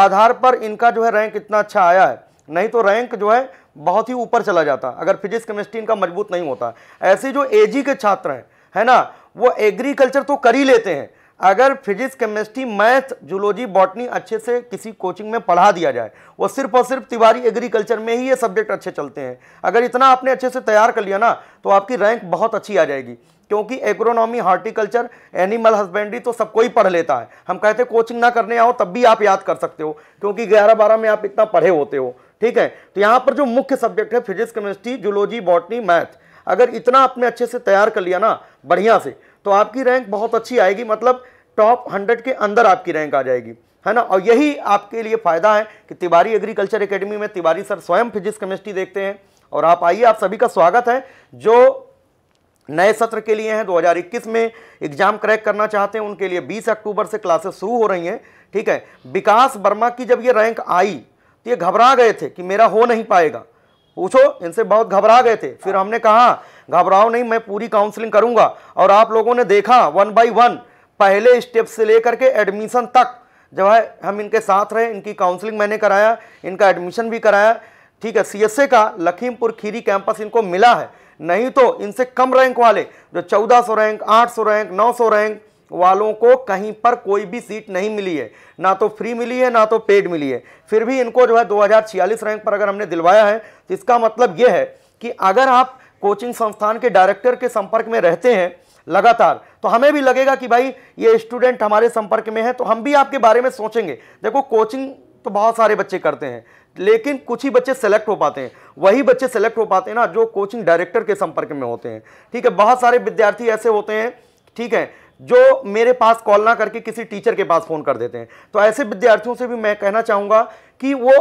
आधार पर इनका जो है रैंक इतना अच्छा आया है नहीं तो रैंक जो है बहुत ही ऊपर चला जाता अगर फिजिक्स केमिस्ट्री इनका मजबूत नहीं होता ऐसे जो एजी के छात्र हैं है ना वो एग्रीकल्चर तो कर ही लेते हैं अगर physics chemistry math zoology botany अच्छे से किसी कोचिंग में पढ़ा दिया जाए वो सिर्फ और सिर्फ तिवारी एग्रीकल्चर में ही ये सब्जेक्ट अच्छे चलते हैं अगर इतना आपने अच्छे से तैयार कर लिया ना तो आपकी रैंक बहुत अच्छी आ जाएगी क्योंकि एग्रोनॉमी हार्टिकल्चर एनिमल हस्बेंड्री तो सबको ही पढ़ लेता है हम कहते हैं कोचिंग ना करने आओ तब भी आप याद कर सकते हो क्योंकि ग्यारह बारह में आप इतना पढ़े होते हो ठीक है तो यहाँ पर जो मुख्य सब्जेक्ट है physics chemistry zoology botany math अगर इतना आपने अच्छे से तैयार कर लिया ना बढ़िया से तो आपकी रैंक बहुत अच्छी आएगी मतलब टॉप हंड्रेड के अंदर आपकी रैंक आ जाएगी है ना और यही आपके लिए फ़ायदा है कि तिवारी एग्रीकल्चर एकेडमी में तिवारी सर स्वयं फिजिक्स केमिस्ट्री देखते हैं और आप आइए आप सभी का स्वागत है जो नए सत्र के लिए हैं 2021 में एग्ज़ाम क्रैक करना चाहते हैं उनके लिए 20 अक्टूबर से क्लासेस शुरू हो रही हैं ठीक है विकास वर्मा की जब ये रैंक आई तो ये घबरा गए थे कि मेरा हो नहीं पाएगा पूछो इनसे बहुत घबरा गए थे फिर हमने कहा घबराओ नहीं मैं पूरी काउंसलिंग करूंगा और आप लोगों ने देखा वन बाय वन पहले स्टेप से लेकर के एडमिशन तक जो है हम इनके साथ रहे इनकी काउंसलिंग मैंने कराया इनका एडमिशन भी कराया ठीक है सी का लखीमपुर खीरी कैंपस इनको मिला है नहीं तो इनसे कम रैंक वाले जो चौदह रैंक आठ रैंक नौ रैंक वालों को कहीं पर कोई भी सीट नहीं मिली है ना तो फ्री मिली है ना तो पेड मिली है फिर भी इनको जो है दो रैंक पर अगर हमने दिलवाया है तो इसका मतलब ये है कि अगर आप कोचिंग संस्थान के डायरेक्टर के संपर्क में रहते हैं लगातार तो हमें भी लगेगा कि भाई ये स्टूडेंट हमारे संपर्क में है तो हम भी आपके बारे में सोचेंगे देखो कोचिंग तो बहुत सारे बच्चे करते हैं लेकिन कुछ ही बच्चे सेलेक्ट हो पाते हैं वही बच्चे सेलेक्ट हो पाते हैं ना जो कोचिंग डायरेक्टर के संपर्क में होते हैं ठीक है बहुत सारे विद्यार्थी ऐसे होते हैं ठीक है जो मेरे पास कॉल ना करके किसी टीचर के पास फ़ोन कर देते हैं तो ऐसे विद्यार्थियों से भी मैं कहना चाहूँगा कि वो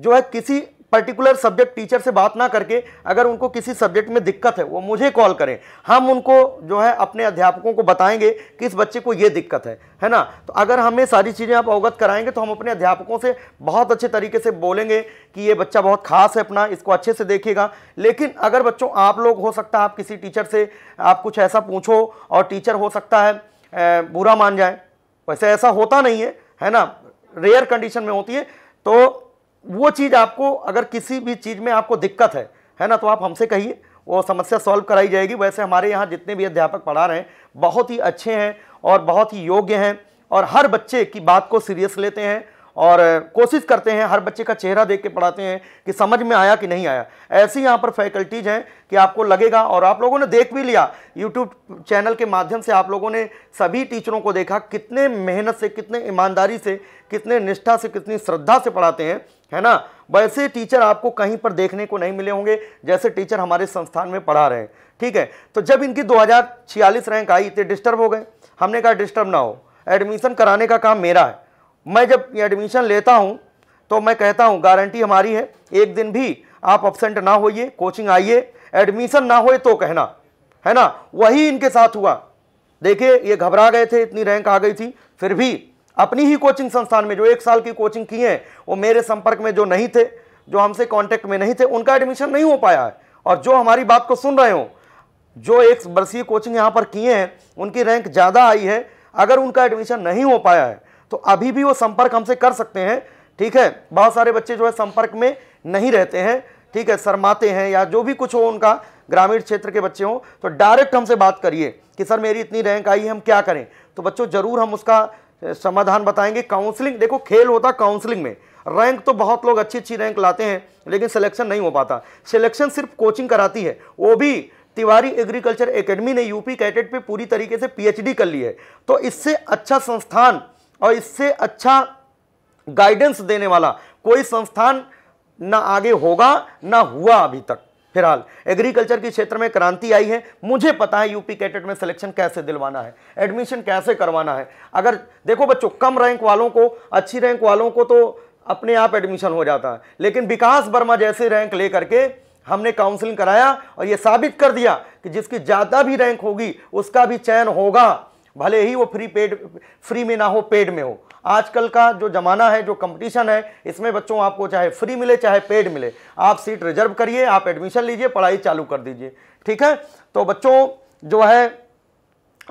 जो है किसी पर्टिकुलर सब्जेक्ट टीचर से बात ना करके अगर उनको किसी सब्जेक्ट में दिक्कत है वो मुझे कॉल करें हम उनको जो है अपने अध्यापकों को बताएंगे कि इस बच्चे को ये दिक्कत है है ना तो अगर हमें सारी चीज़ें आप अवगत कराएंगे तो हम अपने अध्यापकों से बहुत अच्छे तरीके से बोलेंगे कि ये बच्चा बहुत खास है अपना इसको अच्छे से देखेगा लेकिन अगर बच्चों आप लोग हो सकता है आप किसी टीचर से आप कुछ ऐसा पूछो और टीचर हो सकता है बुरा मान जाए वैसे ऐसा होता नहीं है है ना रेयर कंडीशन में होती है तो वो चीज़ आपको अगर किसी भी चीज़ में आपको दिक्कत है है ना तो आप हमसे कहिए वो समस्या सॉल्व कराई जाएगी वैसे हमारे यहाँ जितने भी अध्यापक पढ़ा रहे हैं बहुत ही अच्छे हैं और बहुत ही योग्य हैं और हर बच्चे की बात को सीरियस लेते हैं और कोशिश करते हैं हर बच्चे का चेहरा देख के पढ़ाते हैं कि समझ में आया कि नहीं आया ऐसी यहाँ पर फैकल्टीज़ हैं कि आपको लगेगा और आप लोगों ने देख भी लिया यूट्यूब चैनल के माध्यम से आप लोगों ने सभी टीचरों को देखा कितने मेहनत से कितने ईमानदारी से कितने निष्ठा से कितनी श्रद्धा से पढ़ाते हैं है ना वैसे टीचर आपको कहीं पर देखने को नहीं मिले होंगे जैसे टीचर हमारे संस्थान में पढ़ा रहे हैं ठीक है तो जब इनकी 2046 रैंक आई थे डिस्टर्ब हो गए हमने कहा डिस्टर्ब ना हो एडमिशन कराने का काम मेरा है मैं जब एडमिशन लेता हूँ तो मैं कहता हूँ गारंटी हमारी है एक दिन भी आप अपसेंट ना होइए कोचिंग आइए एडमिशन ना होए तो कहना है ना वही इनके साथ हुआ देखिए ये घबरा गए थे इतनी रैंक आ गई थी फिर भी अपनी ही कोचिंग संस्थान में जो एक साल की कोचिंग किए हैं वो मेरे संपर्क में जो नहीं थे जो हमसे कांटेक्ट में नहीं थे उनका एडमिशन नहीं हो पाया है और जो हमारी बात को सुन रहे हो जो एक वर्षीय कोचिंग यहाँ पर किए हैं उनकी रैंक ज़्यादा आई है अगर उनका एडमिशन नहीं हो पाया है तो अभी भी वो संपर्क हमसे कर सकते हैं ठीक है बहुत सारे बच्चे जो है संपर्क में नहीं रहते हैं ठीक है शरमाते हैं या जो भी कुछ हो उनका ग्रामीण क्षेत्र के बच्चे हों तो डायरेक्ट हमसे बात करिए कि सर मेरी इतनी रैंक आई है हम क्या करें तो बच्चों ज़रूर हम उसका समाधान बताएंगे काउंसलिंग देखो खेल होता काउंसलिंग में रैंक तो बहुत लोग अच्छी अच्छी रैंक लाते हैं लेकिन सिलेक्शन नहीं हो पाता सिलेक्शन सिर्फ कोचिंग कराती है वो भी तिवारी एग्रीकल्चर एकेडमी ने यूपी कैडेट पे पूरी तरीके से पीएचडी कर ली है तो इससे अच्छा संस्थान और इससे अच्छा गाइडेंस देने वाला कोई संस्थान ना आगे होगा ना हुआ अभी तक फिलहाल एग्रीकल्चर के क्षेत्र में क्रांति आई है मुझे पता है यूपी कैटेट में सिलेक्शन कैसे दिलवाना है एडमिशन कैसे करवाना है अगर देखो बच्चों कम रैंक वालों को अच्छी रैंक वालों को तो अपने आप एडमिशन हो जाता है लेकिन विकास वर्मा जैसे रैंक ले करके हमने काउंसलिंग कराया और ये साबित कर दिया कि जिसकी ज़्यादा भी रैंक होगी उसका भी चयन होगा भले ही वो फ्री पेड फ्री में ना हो पेड में हो आजकल का जो ज़माना है जो कंपटीशन है इसमें बच्चों आपको चाहे फ्री मिले चाहे पेड मिले आप सीट रिजर्व करिए आप एडमिशन लीजिए पढ़ाई चालू कर दीजिए ठीक है तो बच्चों जो है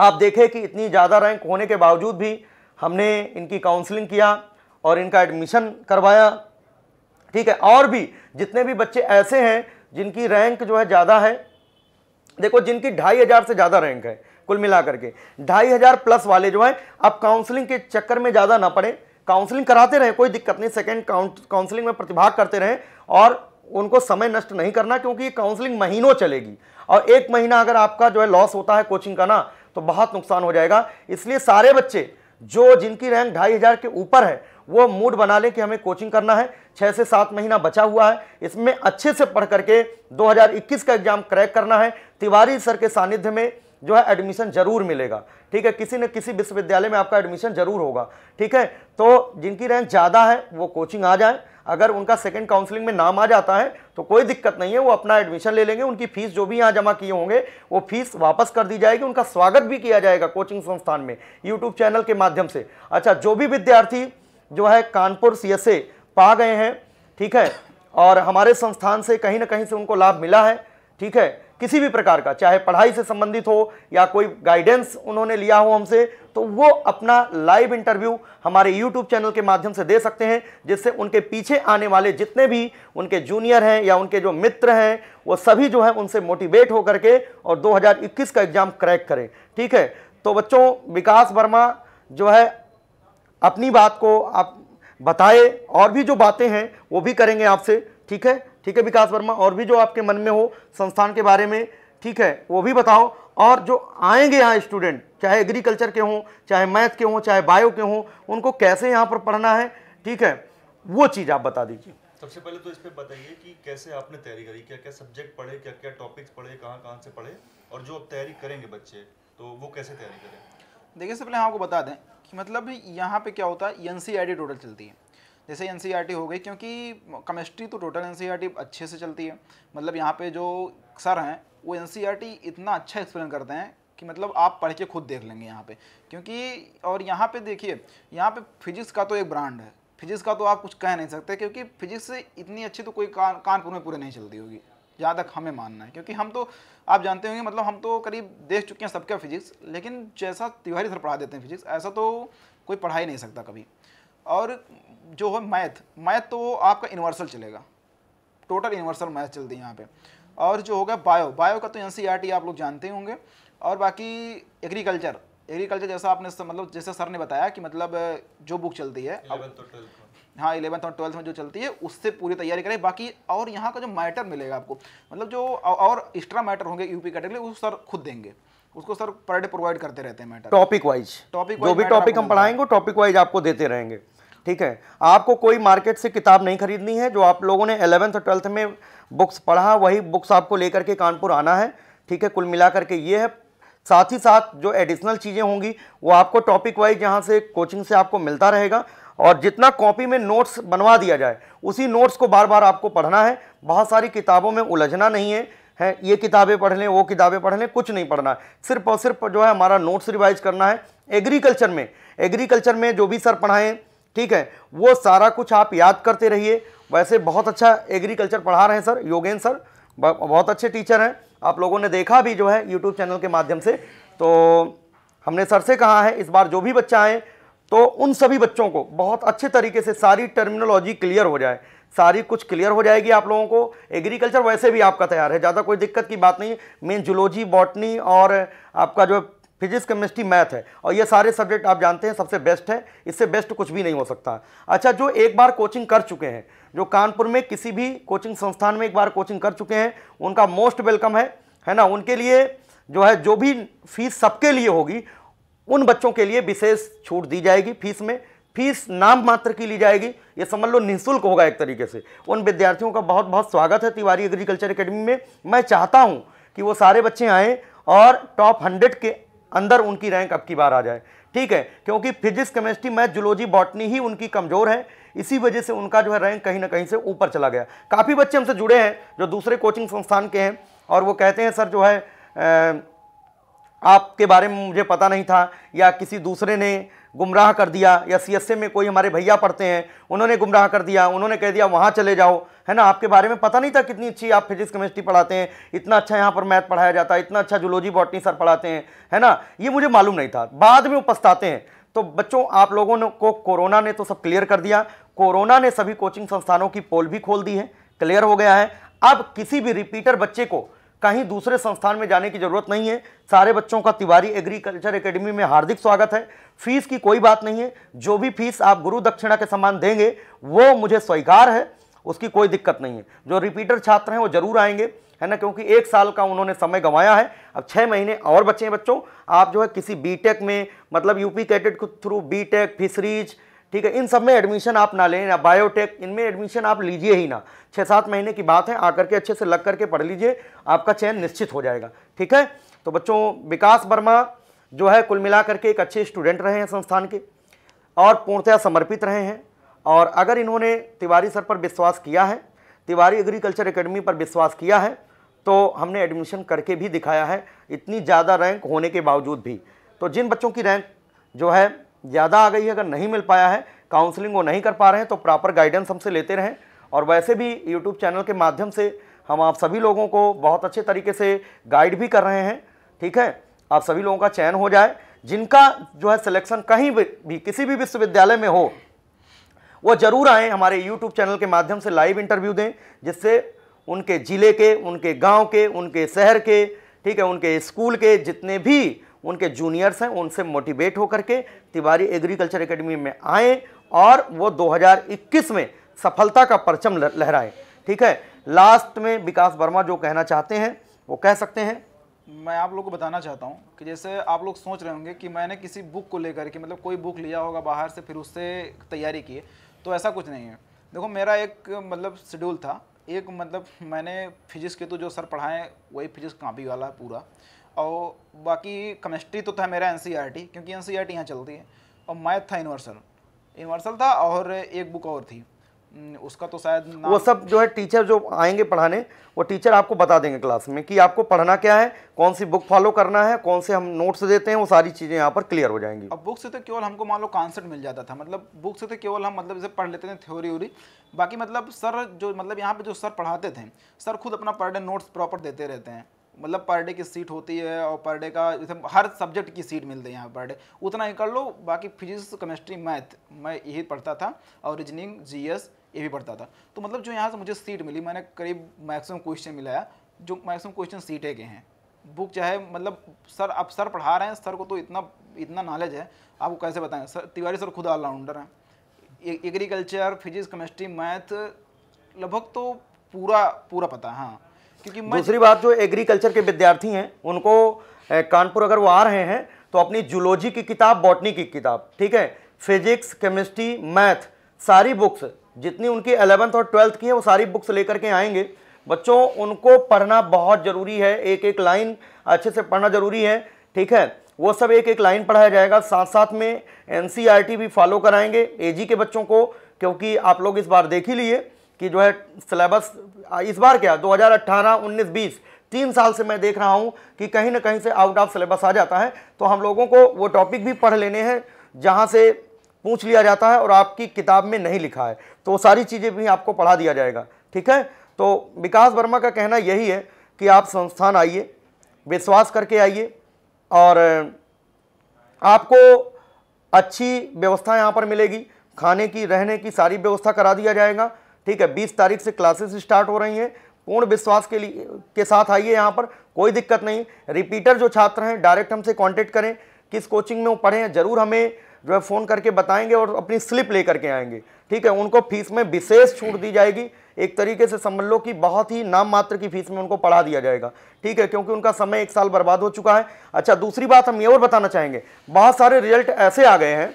आप देखें कि इतनी ज़्यादा रैंक होने के बावजूद भी हमने इनकी काउंसलिंग किया और इनका एडमिशन करवाया ठीक है और भी जितने भी बच्चे ऐसे हैं जिनकी रैंक जो है ज़्यादा है देखो जिनकी ढाई हज़ार से ज़्यादा रैंक है कुल मिलाकर के ढाई हज़ार प्लस वाले जो हैं आप काउंसलिंग के चक्कर में ज़्यादा ना पड़े काउंसलिंग कराते रहें कोई दिक्कत नहीं सेकेंड काउंसलिंग में प्रतिभाग करते रहें और उनको समय नष्ट नहीं करना क्योंकि काउंसलिंग महीनों चलेगी और एक महीना अगर आपका जो है लॉस होता है कोचिंग का ना तो बहुत नुकसान हो जाएगा इसलिए सारे बच्चे जो जिनकी रैंक ढाई हज़ार के ऊपर है वो मूड बना लें कि हमें कोचिंग करना है छः से सात महीना बचा हुआ है इसमें अच्छे से पढ़ करके 2021 का एग्ज़ाम क्रैक करना है तिवारी सर के सानिध्य में जो है एडमिशन जरूर मिलेगा ठीक है किसी न किसी विश्वविद्यालय में आपका एडमिशन जरूर होगा ठीक है तो जिनकी रैंक ज़्यादा है वो कोचिंग आ जाए अगर उनका सेकंड काउंसलिंग में नाम आ जाता है तो कोई दिक्कत नहीं है वो अपना एडमिशन ले लेंगे उनकी फीस जो भी यहाँ जमा किए होंगे वो फीस वापस कर दी जाएगी उनका स्वागत भी किया जाएगा कोचिंग संस्थान में यूट्यूब चैनल के माध्यम से अच्छा जो भी विद्यार्थी जो है कानपुर सी एस पा गए हैं ठीक है और हमारे संस्थान से कहीं ना कहीं से उनको लाभ मिला है ठीक है किसी भी प्रकार का चाहे पढ़ाई से संबंधित हो या कोई गाइडेंस उन्होंने लिया हो हमसे तो वो अपना लाइव इंटरव्यू हमारे यूट्यूब चैनल के माध्यम से दे सकते हैं जिससे उनके पीछे आने वाले जितने भी उनके जूनियर हैं या उनके जो मित्र हैं वो सभी जो हैं उनसे मोटिवेट होकर के और 2021 का एग्ज़ाम क्रैक करें ठीक है तो बच्चों विकास वर्मा जो है अपनी बात को आप बताए और भी जो बातें हैं वो भी करेंगे आपसे ठीक है ठीक है विकास वर्मा और भी जो आपके मन में हो संस्थान के बारे में ठीक है वो भी बताओ और जो आएंगे यहाँ स्टूडेंट चाहे एग्रीकल्चर के हों चाहे मैथ के हों चाहे बायो के हों उनको कैसे यहाँ पर पढ़ना है ठीक है वो चीज़ आप बता दीजिए सबसे पहले तो इस पर बताइए कि कैसे आपने तैयारी करी क्या क्या सब्जेक्ट पढ़े क्या क्या टॉपिक्स पढ़े कहाँ कहाँ से पढ़े और जो आप तैयारी करेंगे बच्चे तो वो कैसे तैयारी करें देखिए सबसे पहले हम आपको बता दें कि मतलब यहाँ पे क्या होता है एन सी टोटल चलती है जैसे एन e हो गई क्योंकि केमिस्ट्री तो टोटल एन e अच्छे से चलती है मतलब यहाँ पे जो सर हैं वो एन e इतना अच्छा एक्सप्लेन करते हैं कि मतलब आप पढ़ के खुद देख लेंगे यहाँ पे क्योंकि और यहाँ पे देखिए यहाँ पे फिजिक्स का तो एक ब्रांड है फिजिक्स का तो आप कुछ कह नहीं सकते क्योंकि फिजिक्स से इतनी अच्छी तो कोई कान कानपुर में पूरे नहीं चलती होगी जहाँ तक हमें मानना है क्योंकि हम तो आप जानते होंगे मतलब हम तो करीब देख चुके हैं सबका फिजिक्स लेकिन जैसा तिवारी सर पढ़ा देते हैं फिजिक्स ऐसा तो कोई पढ़ा ही नहीं सकता कभी और जो है मैथ मैथ तो आपका यूनिवर्सल चलेगा टोटल यूनिवर्सल मैथ चलती है यहाँ पे और जो होगा बायो बायो का तो एन आप लोग जानते होंगे और बाकी एग्रीकल्चर एग्रीकल्चर जैसा आपने मतलब जैसे सर ने बताया कि मतलब जो बुक चलती है अब हाँ इलेवंथ और ट्वेल्थ में जो चलती है उससे पूरी तैयारी करें बाकी और यहाँ का जो मैटर मिलेगा आपको मतलब जो और एक्स्ट्रा मैटर होंगे यूपी कैटेगरी वो सर खुद देंगे उसको सर पर डे प्रोवाइड करते रहते हैं मैटर टॉपिक वाइज टॉपिक जो भी टॉपिक हम पढ़ाएंगे टॉपिक वाइज आपको देते रहेंगे ठीक है आपको कोई मार्केट से किताब नहीं खरीदनी है जो आप लोगों ने एलेवेंथ और ट्वेल्थ में बुक्स पढ़ा वही बुक्स आपको लेकर के कानपुर आना है ठीक है कुल मिलाकर के ये है साथ ही साथ जो एडिशनल चीज़ें होंगी वो आपको टॉपिक वाइज यहाँ से कोचिंग से आपको मिलता रहेगा और जितना कॉपी में नोट्स बनवा दिया जाए उसी नोट्स को बार बार आपको पढ़ना है बहुत सारी किताबों में उलझना नहीं है है ये किताबें पढ़ लें वो किताबें पढ़ लें कुछ नहीं पढ़ना है सिर्फ और सिर्फ जो है हमारा नोट्स रिवाइज करना है एग्रीकल्चर में एग्रीकल्चर में जो भी सर पढ़ाएँ ठीक है वो सारा कुछ आप याद करते रहिए वैसे बहुत अच्छा एग्रीकल्चर पढ़ा रहे हैं सर योगेंद्र सर बहुत अच्छे टीचर हैं आप लोगों ने देखा भी जो है यूट्यूब चैनल के माध्यम से तो हमने सर से कहा है इस बार जो भी बच्चा आए तो उन सभी बच्चों को बहुत अच्छे तरीके से सारी टर्मिनोलॉजी क्लियर हो जाए सारी कुछ क्लियर हो जाएगी आप लोगों को एग्रीकल्चर वैसे भी आपका तैयार है ज़्यादा कोई दिक्कत की बात नहीं मेन जुलोजी बॉटनी और आपका जो फिजिक्स केमिस्ट्री मैथ है और ये सारे सब्जेक्ट आप जानते हैं सबसे बेस्ट है इससे बेस्ट कुछ भी नहीं हो सकता अच्छा जो एक बार कोचिंग कर चुके हैं जो कानपुर में किसी भी कोचिंग संस्थान में एक बार कोचिंग कर चुके हैं उनका मोस्ट वेलकम है है ना उनके लिए जो है जो भी फीस सबके लिए होगी उन बच्चों के लिए विशेष छूट दी जाएगी फीस में फीस नाम मात्र की ली जाएगी ये समझ लो निःशुल्क होगा एक तरीके से उन विद्यार्थियों का बहुत बहुत स्वागत है तिवारी एग्रीकल्चर एकेडमी में मैं चाहता हूँ कि वो सारे बच्चे आएँ और टॉप हंड्रेड के अंदर उनकी रैंक अब की बार आ जाए ठीक है क्योंकि physics chemistry math zoology botany ही उनकी कमज़ोर है इसी वजह से उनका जो है रैंक कहीं ना कहीं से ऊपर चला गया काफ़ी बच्चे हमसे जुड़े हैं जो दूसरे कोचिंग संस्थान के हैं और वो कहते हैं सर जो है आपके बारे में मुझे पता नहीं था या किसी दूसरे ने गुमराह कर दिया या सी में कोई हमारे भैया पढ़ते हैं उन्होंने गुमराह कर दिया उन्होंने कह दिया वहाँ चले जाओ है ना आपके बारे में पता नहीं था कितनी अच्छी आप फिजिक्स केमिस्ट्री पढ़ाते हैं इतना अच्छा यहाँ पर मैथ पढ़ाया जाता है इतना अच्छा जुलोजी बॉटनी सर पढ़ाते हैं है ना ये मुझे मालूम नहीं था बाद में वो पछताते हैं तो बच्चों आप लोगों को कोरोना ने तो सब क्लियर कर दिया कोरोना ने सभी कोचिंग संस्थानों की पोल भी खोल दी है क्लियर हो गया है अब किसी भी रिपीटर बच्चे को कहीं दूसरे संस्थान में जाने की ज़रूरत नहीं है सारे बच्चों का तिवारी एग्रीकल्चर एकेडमी में हार्दिक स्वागत है फीस की कोई बात नहीं है जो भी फीस आप गुरु दक्षिणा के समान देंगे वो मुझे स्वीकार है उसकी कोई दिक्कत नहीं है जो रिपीटर छात्र हैं वो ज़रूर आएंगे है ना क्योंकि एक साल का उन्होंने समय गंवाया है अब छः महीने और बचे हैं बच्चों आप जो है किसी बीटेक में मतलब यूपी कैडेट के थ्रू बीटेक फिशरीज ठीक है इन सब में एडमिशन आप ना लें बायोटेक इनमें एडमिशन आप लीजिए ही ना छः सात महीने की बात है आकर के अच्छे से लग करके पढ़ लीजिए आपका चयन निश्चित हो जाएगा ठीक है तो बच्चों विकास वर्मा जो है कुल मिला करके एक अच्छे स्टूडेंट रहे हैं संस्थान के और पूर्णतया समर्पित रहे हैं और अगर इन्होंने तिवारी सर पर विश्वास किया है तिवारी एग्रीकल्चर एकेडमी पर विश्वास किया है तो हमने एडमिशन करके भी दिखाया है इतनी ज़्यादा रैंक होने के बावजूद भी तो जिन बच्चों की रैंक जो है ज़्यादा आ गई है अगर नहीं मिल पाया है काउंसलिंग वो नहीं कर पा रहे हैं तो प्रॉपर गाइडेंस हमसे लेते रहें और वैसे भी यूट्यूब चैनल के माध्यम से हम आप सभी लोगों को बहुत अच्छे तरीके से गाइड भी कर रहे हैं ठीक है आप सभी लोगों का चयन हो जाए जिनका जो है सिलेक्शन कहीं भी किसी भी विश्वविद्यालय में हो वो ज़रूर आएँ हमारे यूट्यूब चैनल के माध्यम से लाइव इंटरव्यू दें जिससे उनके ज़िले के उनके गाँव के उनके शहर के ठीक है उनके स्कूल के जितने भी उनके जूनियर्स हैं उनसे मोटिवेट होकर के तिवारी एग्रीकल्चर एकेडमी में आए और वो 2021 में सफलता का परचम लहराए ठीक है लास्ट में विकास वर्मा जो कहना चाहते हैं वो कह सकते हैं मैं आप लोग को बताना चाहता हूँ कि जैसे आप लोग सोच रहे होंगे कि मैंने किसी बुक को लेकर के मतलब कोई बुक लिया होगा बाहर से फिर उससे तैयारी की तो ऐसा कुछ नहीं है देखो मेरा एक मतलब शेड्यूल था एक मतलब मैंने फिजिक्स के तो जो सर पढ़ाए वही फिजिक्स कापी वाला पूरा और बाकी केमिस्ट्री तो था मेरा एन e क्योंकि एन सी e यहाँ चलती है और मैथ था यूनिवर्सल यूनिवर्सल था और एक बुक और थी उसका तो शायद वो सब जो है टीचर जो आएंगे पढ़ाने वो टीचर आपको बता देंगे क्लास में कि आपको पढ़ना क्या है कौन सी बुक फॉलो करना है कौन से हम नोट्स देते हैं वो सारी चीज़ें यहाँ पर क्लियर हो जाएंगी अब बुक से तो केवल हमको मान लो कॉन्सेप्ट मिल जाता था मतलब बुक से तो केवल हम मतलब इसे पढ़ लेते थे थ्योरी व्योरी बाकी मतलब सर जो मतलब यहाँ पर जो सर पढ़ाते थे सर खुद अपना पढ़ने नोट्स प्रॉपर देते रहते हैं मतलब पर डे की सीट होती है और पर डे का जैसे हर सब्जेक्ट की सीट मिलती है यहाँ पर डे उतना ही कर लो बाकी फिजिक्स केमिस्ट्री मैथ मैं यही पढ़ता था और रीजनिंग जी ये भी पढ़ता था तो मतलब जो यहाँ से मुझे सीट मिली मैंने करीब मैक्सिमम क्वेश्चन मिलाया जो मैक्सिमम क्वेश्चन सीटें के हैं बुक चाहे मतलब सर आप सर पढ़ा रहे हैं सर को तो इतना इतना नॉलेज है आपको कैसे बताएं सर तिवारी सर खुद ऑलराउंडर हैं एग्रीकल्चर फिजिक्स केमिस्ट्री मैथ लगभग तो पूरा पूरा पता है हाँ क्योंकि दूसरी बात जो एग्रीकल्चर के विद्यार्थी हैं उनको कानपुर अगर वो आ रहे हैं तो अपनी जूलॉजी की किताब बॉटनी की किताब ठीक है फिजिक्स केमिस्ट्री मैथ सारी बुक्स जितनी उनकी अलेवंथ और ट्वेल्थ की हैं वो सारी बुक्स लेकर के आएंगे बच्चों उनको पढ़ना बहुत ज़रूरी है एक एक लाइन अच्छे से पढ़ना ज़रूरी है ठीक है वो सब एक एक लाइन पढ़ाया जाएगा साथ साथ में एन e भी फॉलो कराएंगे ए के बच्चों को क्योंकि आप लोग इस बार देख ही लिए कि जो है सिलेबस इस बार क्या 2018, 19, 20 तीन साल से मैं देख रहा हूँ कि कहीं ना कहीं से आउट ऑफ सिलेबस आ जाता है तो हम लोगों को वो टॉपिक भी पढ़ लेने हैं जहाँ से पूछ लिया जाता है और आपकी किताब में नहीं लिखा है तो वो सारी चीज़ें भी आपको पढ़ा दिया जाएगा ठीक है तो विकास वर्मा का कहना यही है कि आप संस्थान आइए विश्वास करके आइए और आपको अच्छी व्यवस्था यहाँ पर मिलेगी खाने की रहने की सारी व्यवस्था करा दिया जाएगा ठीक है बीस तारीख से क्लासेस स्टार्ट हो रही हैं पूर्ण विश्वास के लिए के साथ आइए यहाँ पर कोई दिक्कत नहीं रिपीटर जो छात्र हैं डायरेक्ट हमसे कॉन्टेक्ट करें किस कोचिंग में वो पढ़े हैं ज़रूर हमें जो है फ़ोन करके बताएंगे और अपनी स्लिप ले करके आएंगे ठीक है उनको फीस में विशेष छूट दी जाएगी एक तरीके से समझ लो कि बहुत ही नाम मात्र की फीस में उनको पढ़ा दिया जाएगा ठीक है क्योंकि उनका समय एक साल बर्बाद हो चुका है अच्छा दूसरी बात हम ये और बताना चाहेंगे बहुत सारे रिजल्ट ऐसे आ गए हैं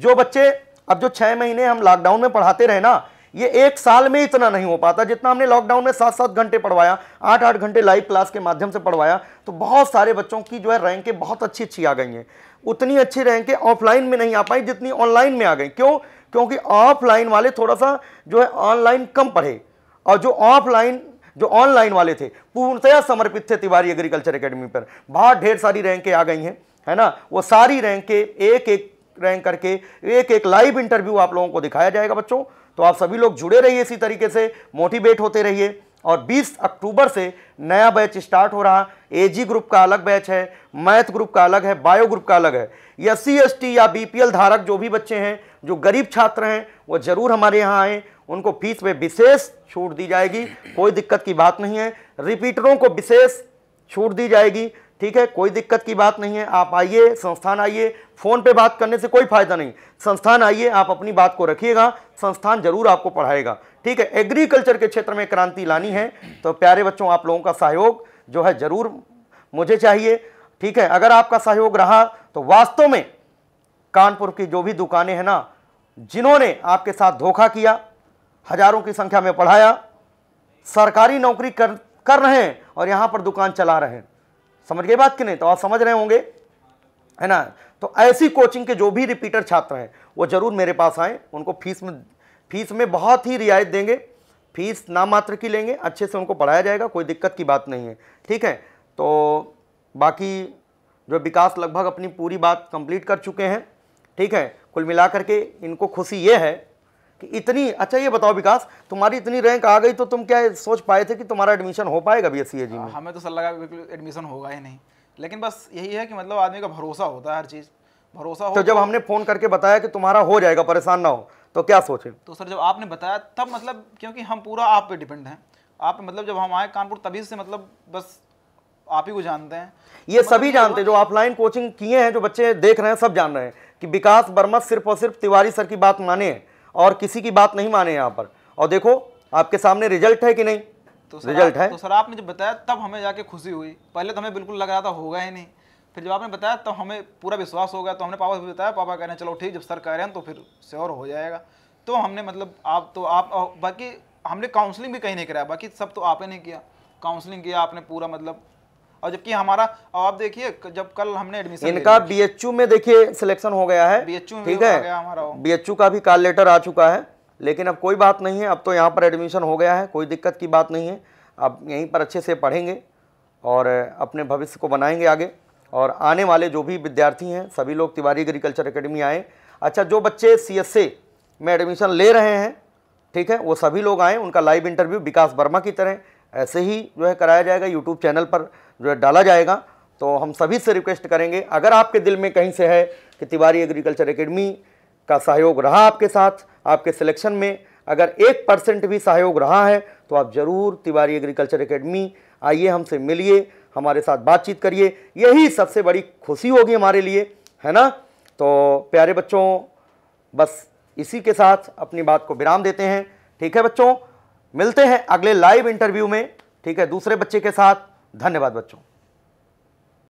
जो बच्चे अब जो छः महीने हम लॉकडाउन में पढ़ाते रहे ना ये एक साल में इतना नहीं हो पाता जितना हमने लॉकडाउन में सात सात घंटे पढ़वाया आठ आठ घंटे लाइव क्लास के माध्यम से पढ़वाया तो बहुत सारे बच्चों की जो है रैंकें बहुत अच्छी अच्छी आ गई हैं उतनी अच्छी रैंकें ऑफलाइन में नहीं आ पाई जितनी ऑनलाइन में आ गई क्यों क्योंकि ऑफलाइन वाले थोड़ा सा जो है ऑनलाइन कम पढ़े और जो ऑफलाइन जो ऑनलाइन वाले थे पूर्णतया समर्पित थे तिवारी एग्रीकल्चर एकेडमी पर बहुत ढेर सारी रैंकें आ गई हैं है ना वो सारी रैंकें एक एक रैंक करके एक एक लाइव इंटरव्यू आप लोगों को दिखाया जाएगा बच्चों तो आप सभी लोग जुड़े रहिए इसी तरीके से मोटिवेट होते रहिए और 20 अक्टूबर से नया बैच स्टार्ट हो रहा एजी ग्रुप का अलग बैच है मैथ ग्रुप का अलग है बायो ग्रुप का अलग है या सी एस टी या बीपीएल धारक जो भी बच्चे हैं जो गरीब छात्र हैं वो ज़रूर हमारे यहाँ आएँ उनको फीस में विशेष छूट दी जाएगी कोई दिक्कत की बात नहीं है रिपीटरों को विशेष छूट दी जाएगी ठीक है कोई दिक्कत की बात नहीं है आप आइए संस्थान आइए फ़ोन पे बात करने से कोई फ़ायदा नहीं संस्थान आइए आप अपनी बात को रखिएगा संस्थान ज़रूर आपको पढ़ाएगा ठीक है एग्रीकल्चर के क्षेत्र में क्रांति लानी है तो प्यारे बच्चों आप लोगों का सहयोग जो है ज़रूर मुझे चाहिए ठीक है अगर आपका सहयोग रहा तो वास्तव में कानपुर की जो भी दुकानें हैं ना जिन्होंने आपके साथ धोखा किया हज़ारों की संख्या में पढ़ाया सरकारी नौकरी कर कर रहे हैं और यहाँ पर दुकान चला रहे हैं समझ गए बात कि नहीं तो आप समझ रहे होंगे है ना तो ऐसी कोचिंग के जो भी रिपीटर छात्र हैं वो ज़रूर मेरे पास आएँ उनको फीस में फीस में बहुत ही रियायत देंगे फीस नाम मात्र की लेंगे अच्छे से उनको पढ़ाया जाएगा कोई दिक्कत की बात नहीं है ठीक है तो बाकी जो विकास लगभग अपनी पूरी बात कंप्लीट कर चुके हैं ठीक है कुल मिलाकर के इनको खुशी ये है कि इतनी अच्छा ये बताओ विकास तुम्हारी इतनी रैंक आ गई तो तुम क्या सोच पाए थे कि तुम्हारा एडमिशन हो पाएगा बी एस सी में हमें तो सर लगा बिल्कुल एडमिशन होगा ही नहीं लेकिन बस यही है कि मतलब आदमी का भरोसा होता है हर चीज़ भरोसा हो तो जब तो- हमने फ़ोन करके बताया कि तुम्हारा हो जाएगा परेशान ना हो तो क्या सोचे तो सर जब आपने बताया तब मतलब क्योंकि हम पूरा आप पे डिपेंड हैं आप मतलब जब हम आए कानपुर तभी से मतलब बस आप ही को जानते हैं ये तो मतलब सभी मतलब जानते हैं जो ऑफलाइन कोचिंग किए हैं जो बच्चे देख रहे हैं सब जान रहे हैं कि विकास वर्मा सिर्फ और सिर्फ तिवारी सर की बात माने हैं और किसी की बात नहीं माने यहाँ पर और देखो आपके सामने रिजल्ट है कि नहीं तो रिजल्ट है तो सर आपने जब बताया तब हमें जाके खुशी हुई पहले तो हमें बिल्कुल लग रहा था होगा ही नहीं फिर जब आपने बताया तब हमें पूरा विश्वास हो गया तो हमने पापा से बताया पापा कह रहे हैं चलो ठीक जब सर कह रहे हैं तो फिर श्योर हो जाएगा तो हमने मतलब आप तो आप बाकी हमने काउंसलिंग भी कहीं नहीं कराया बाकी सब तो आपने किया काउंसलिंग किया आपने पूरा मतलब और जबकि हमारा आप देखिए जब कल हमने एडमिशन इनका यू में देखिए सिलेक्शन हो गया है ठीक है बी एच यू का भी कॉल लेटर आ चुका है लेकिन अब कोई बात नहीं है अब तो यहाँ पर एडमिशन हो गया है कोई दिक्कत की बात नहीं है अब यहीं पर अच्छे से पढ़ेंगे और अपने भविष्य को बनाएंगे आगे और आने वाले जो भी विद्यार्थी हैं सभी लोग तिवारी एग्रीकल्चर अकेडमी आएँ अच्छा जो बच्चे सी में एडमिशन ले रहे हैं ठीक है वो सभी लोग आएँ उनका लाइव इंटरव्यू विकास वर्मा की तरह ऐसे ही जो है कराया जाएगा यूट्यूब चैनल पर जो है डाला जाएगा तो हम सभी से रिक्वेस्ट करेंगे अगर आपके दिल में कहीं से है कि तिवारी एग्रीकल्चर एकेडमी का सहयोग रहा आपके साथ आपके सिलेक्शन में अगर एक परसेंट भी सहयोग रहा है तो आप ज़रूर तिवारी एग्रीकल्चर एकेडमी आइए हमसे मिलिए हमारे साथ बातचीत करिए यही सबसे बड़ी खुशी होगी हमारे लिए है ना तो प्यारे बच्चों बस इसी के साथ अपनी बात को विराम देते हैं ठीक है बच्चों मिलते हैं अगले लाइव इंटरव्यू में ठीक है दूसरे बच्चे के साथ धन्यवाद बच्चों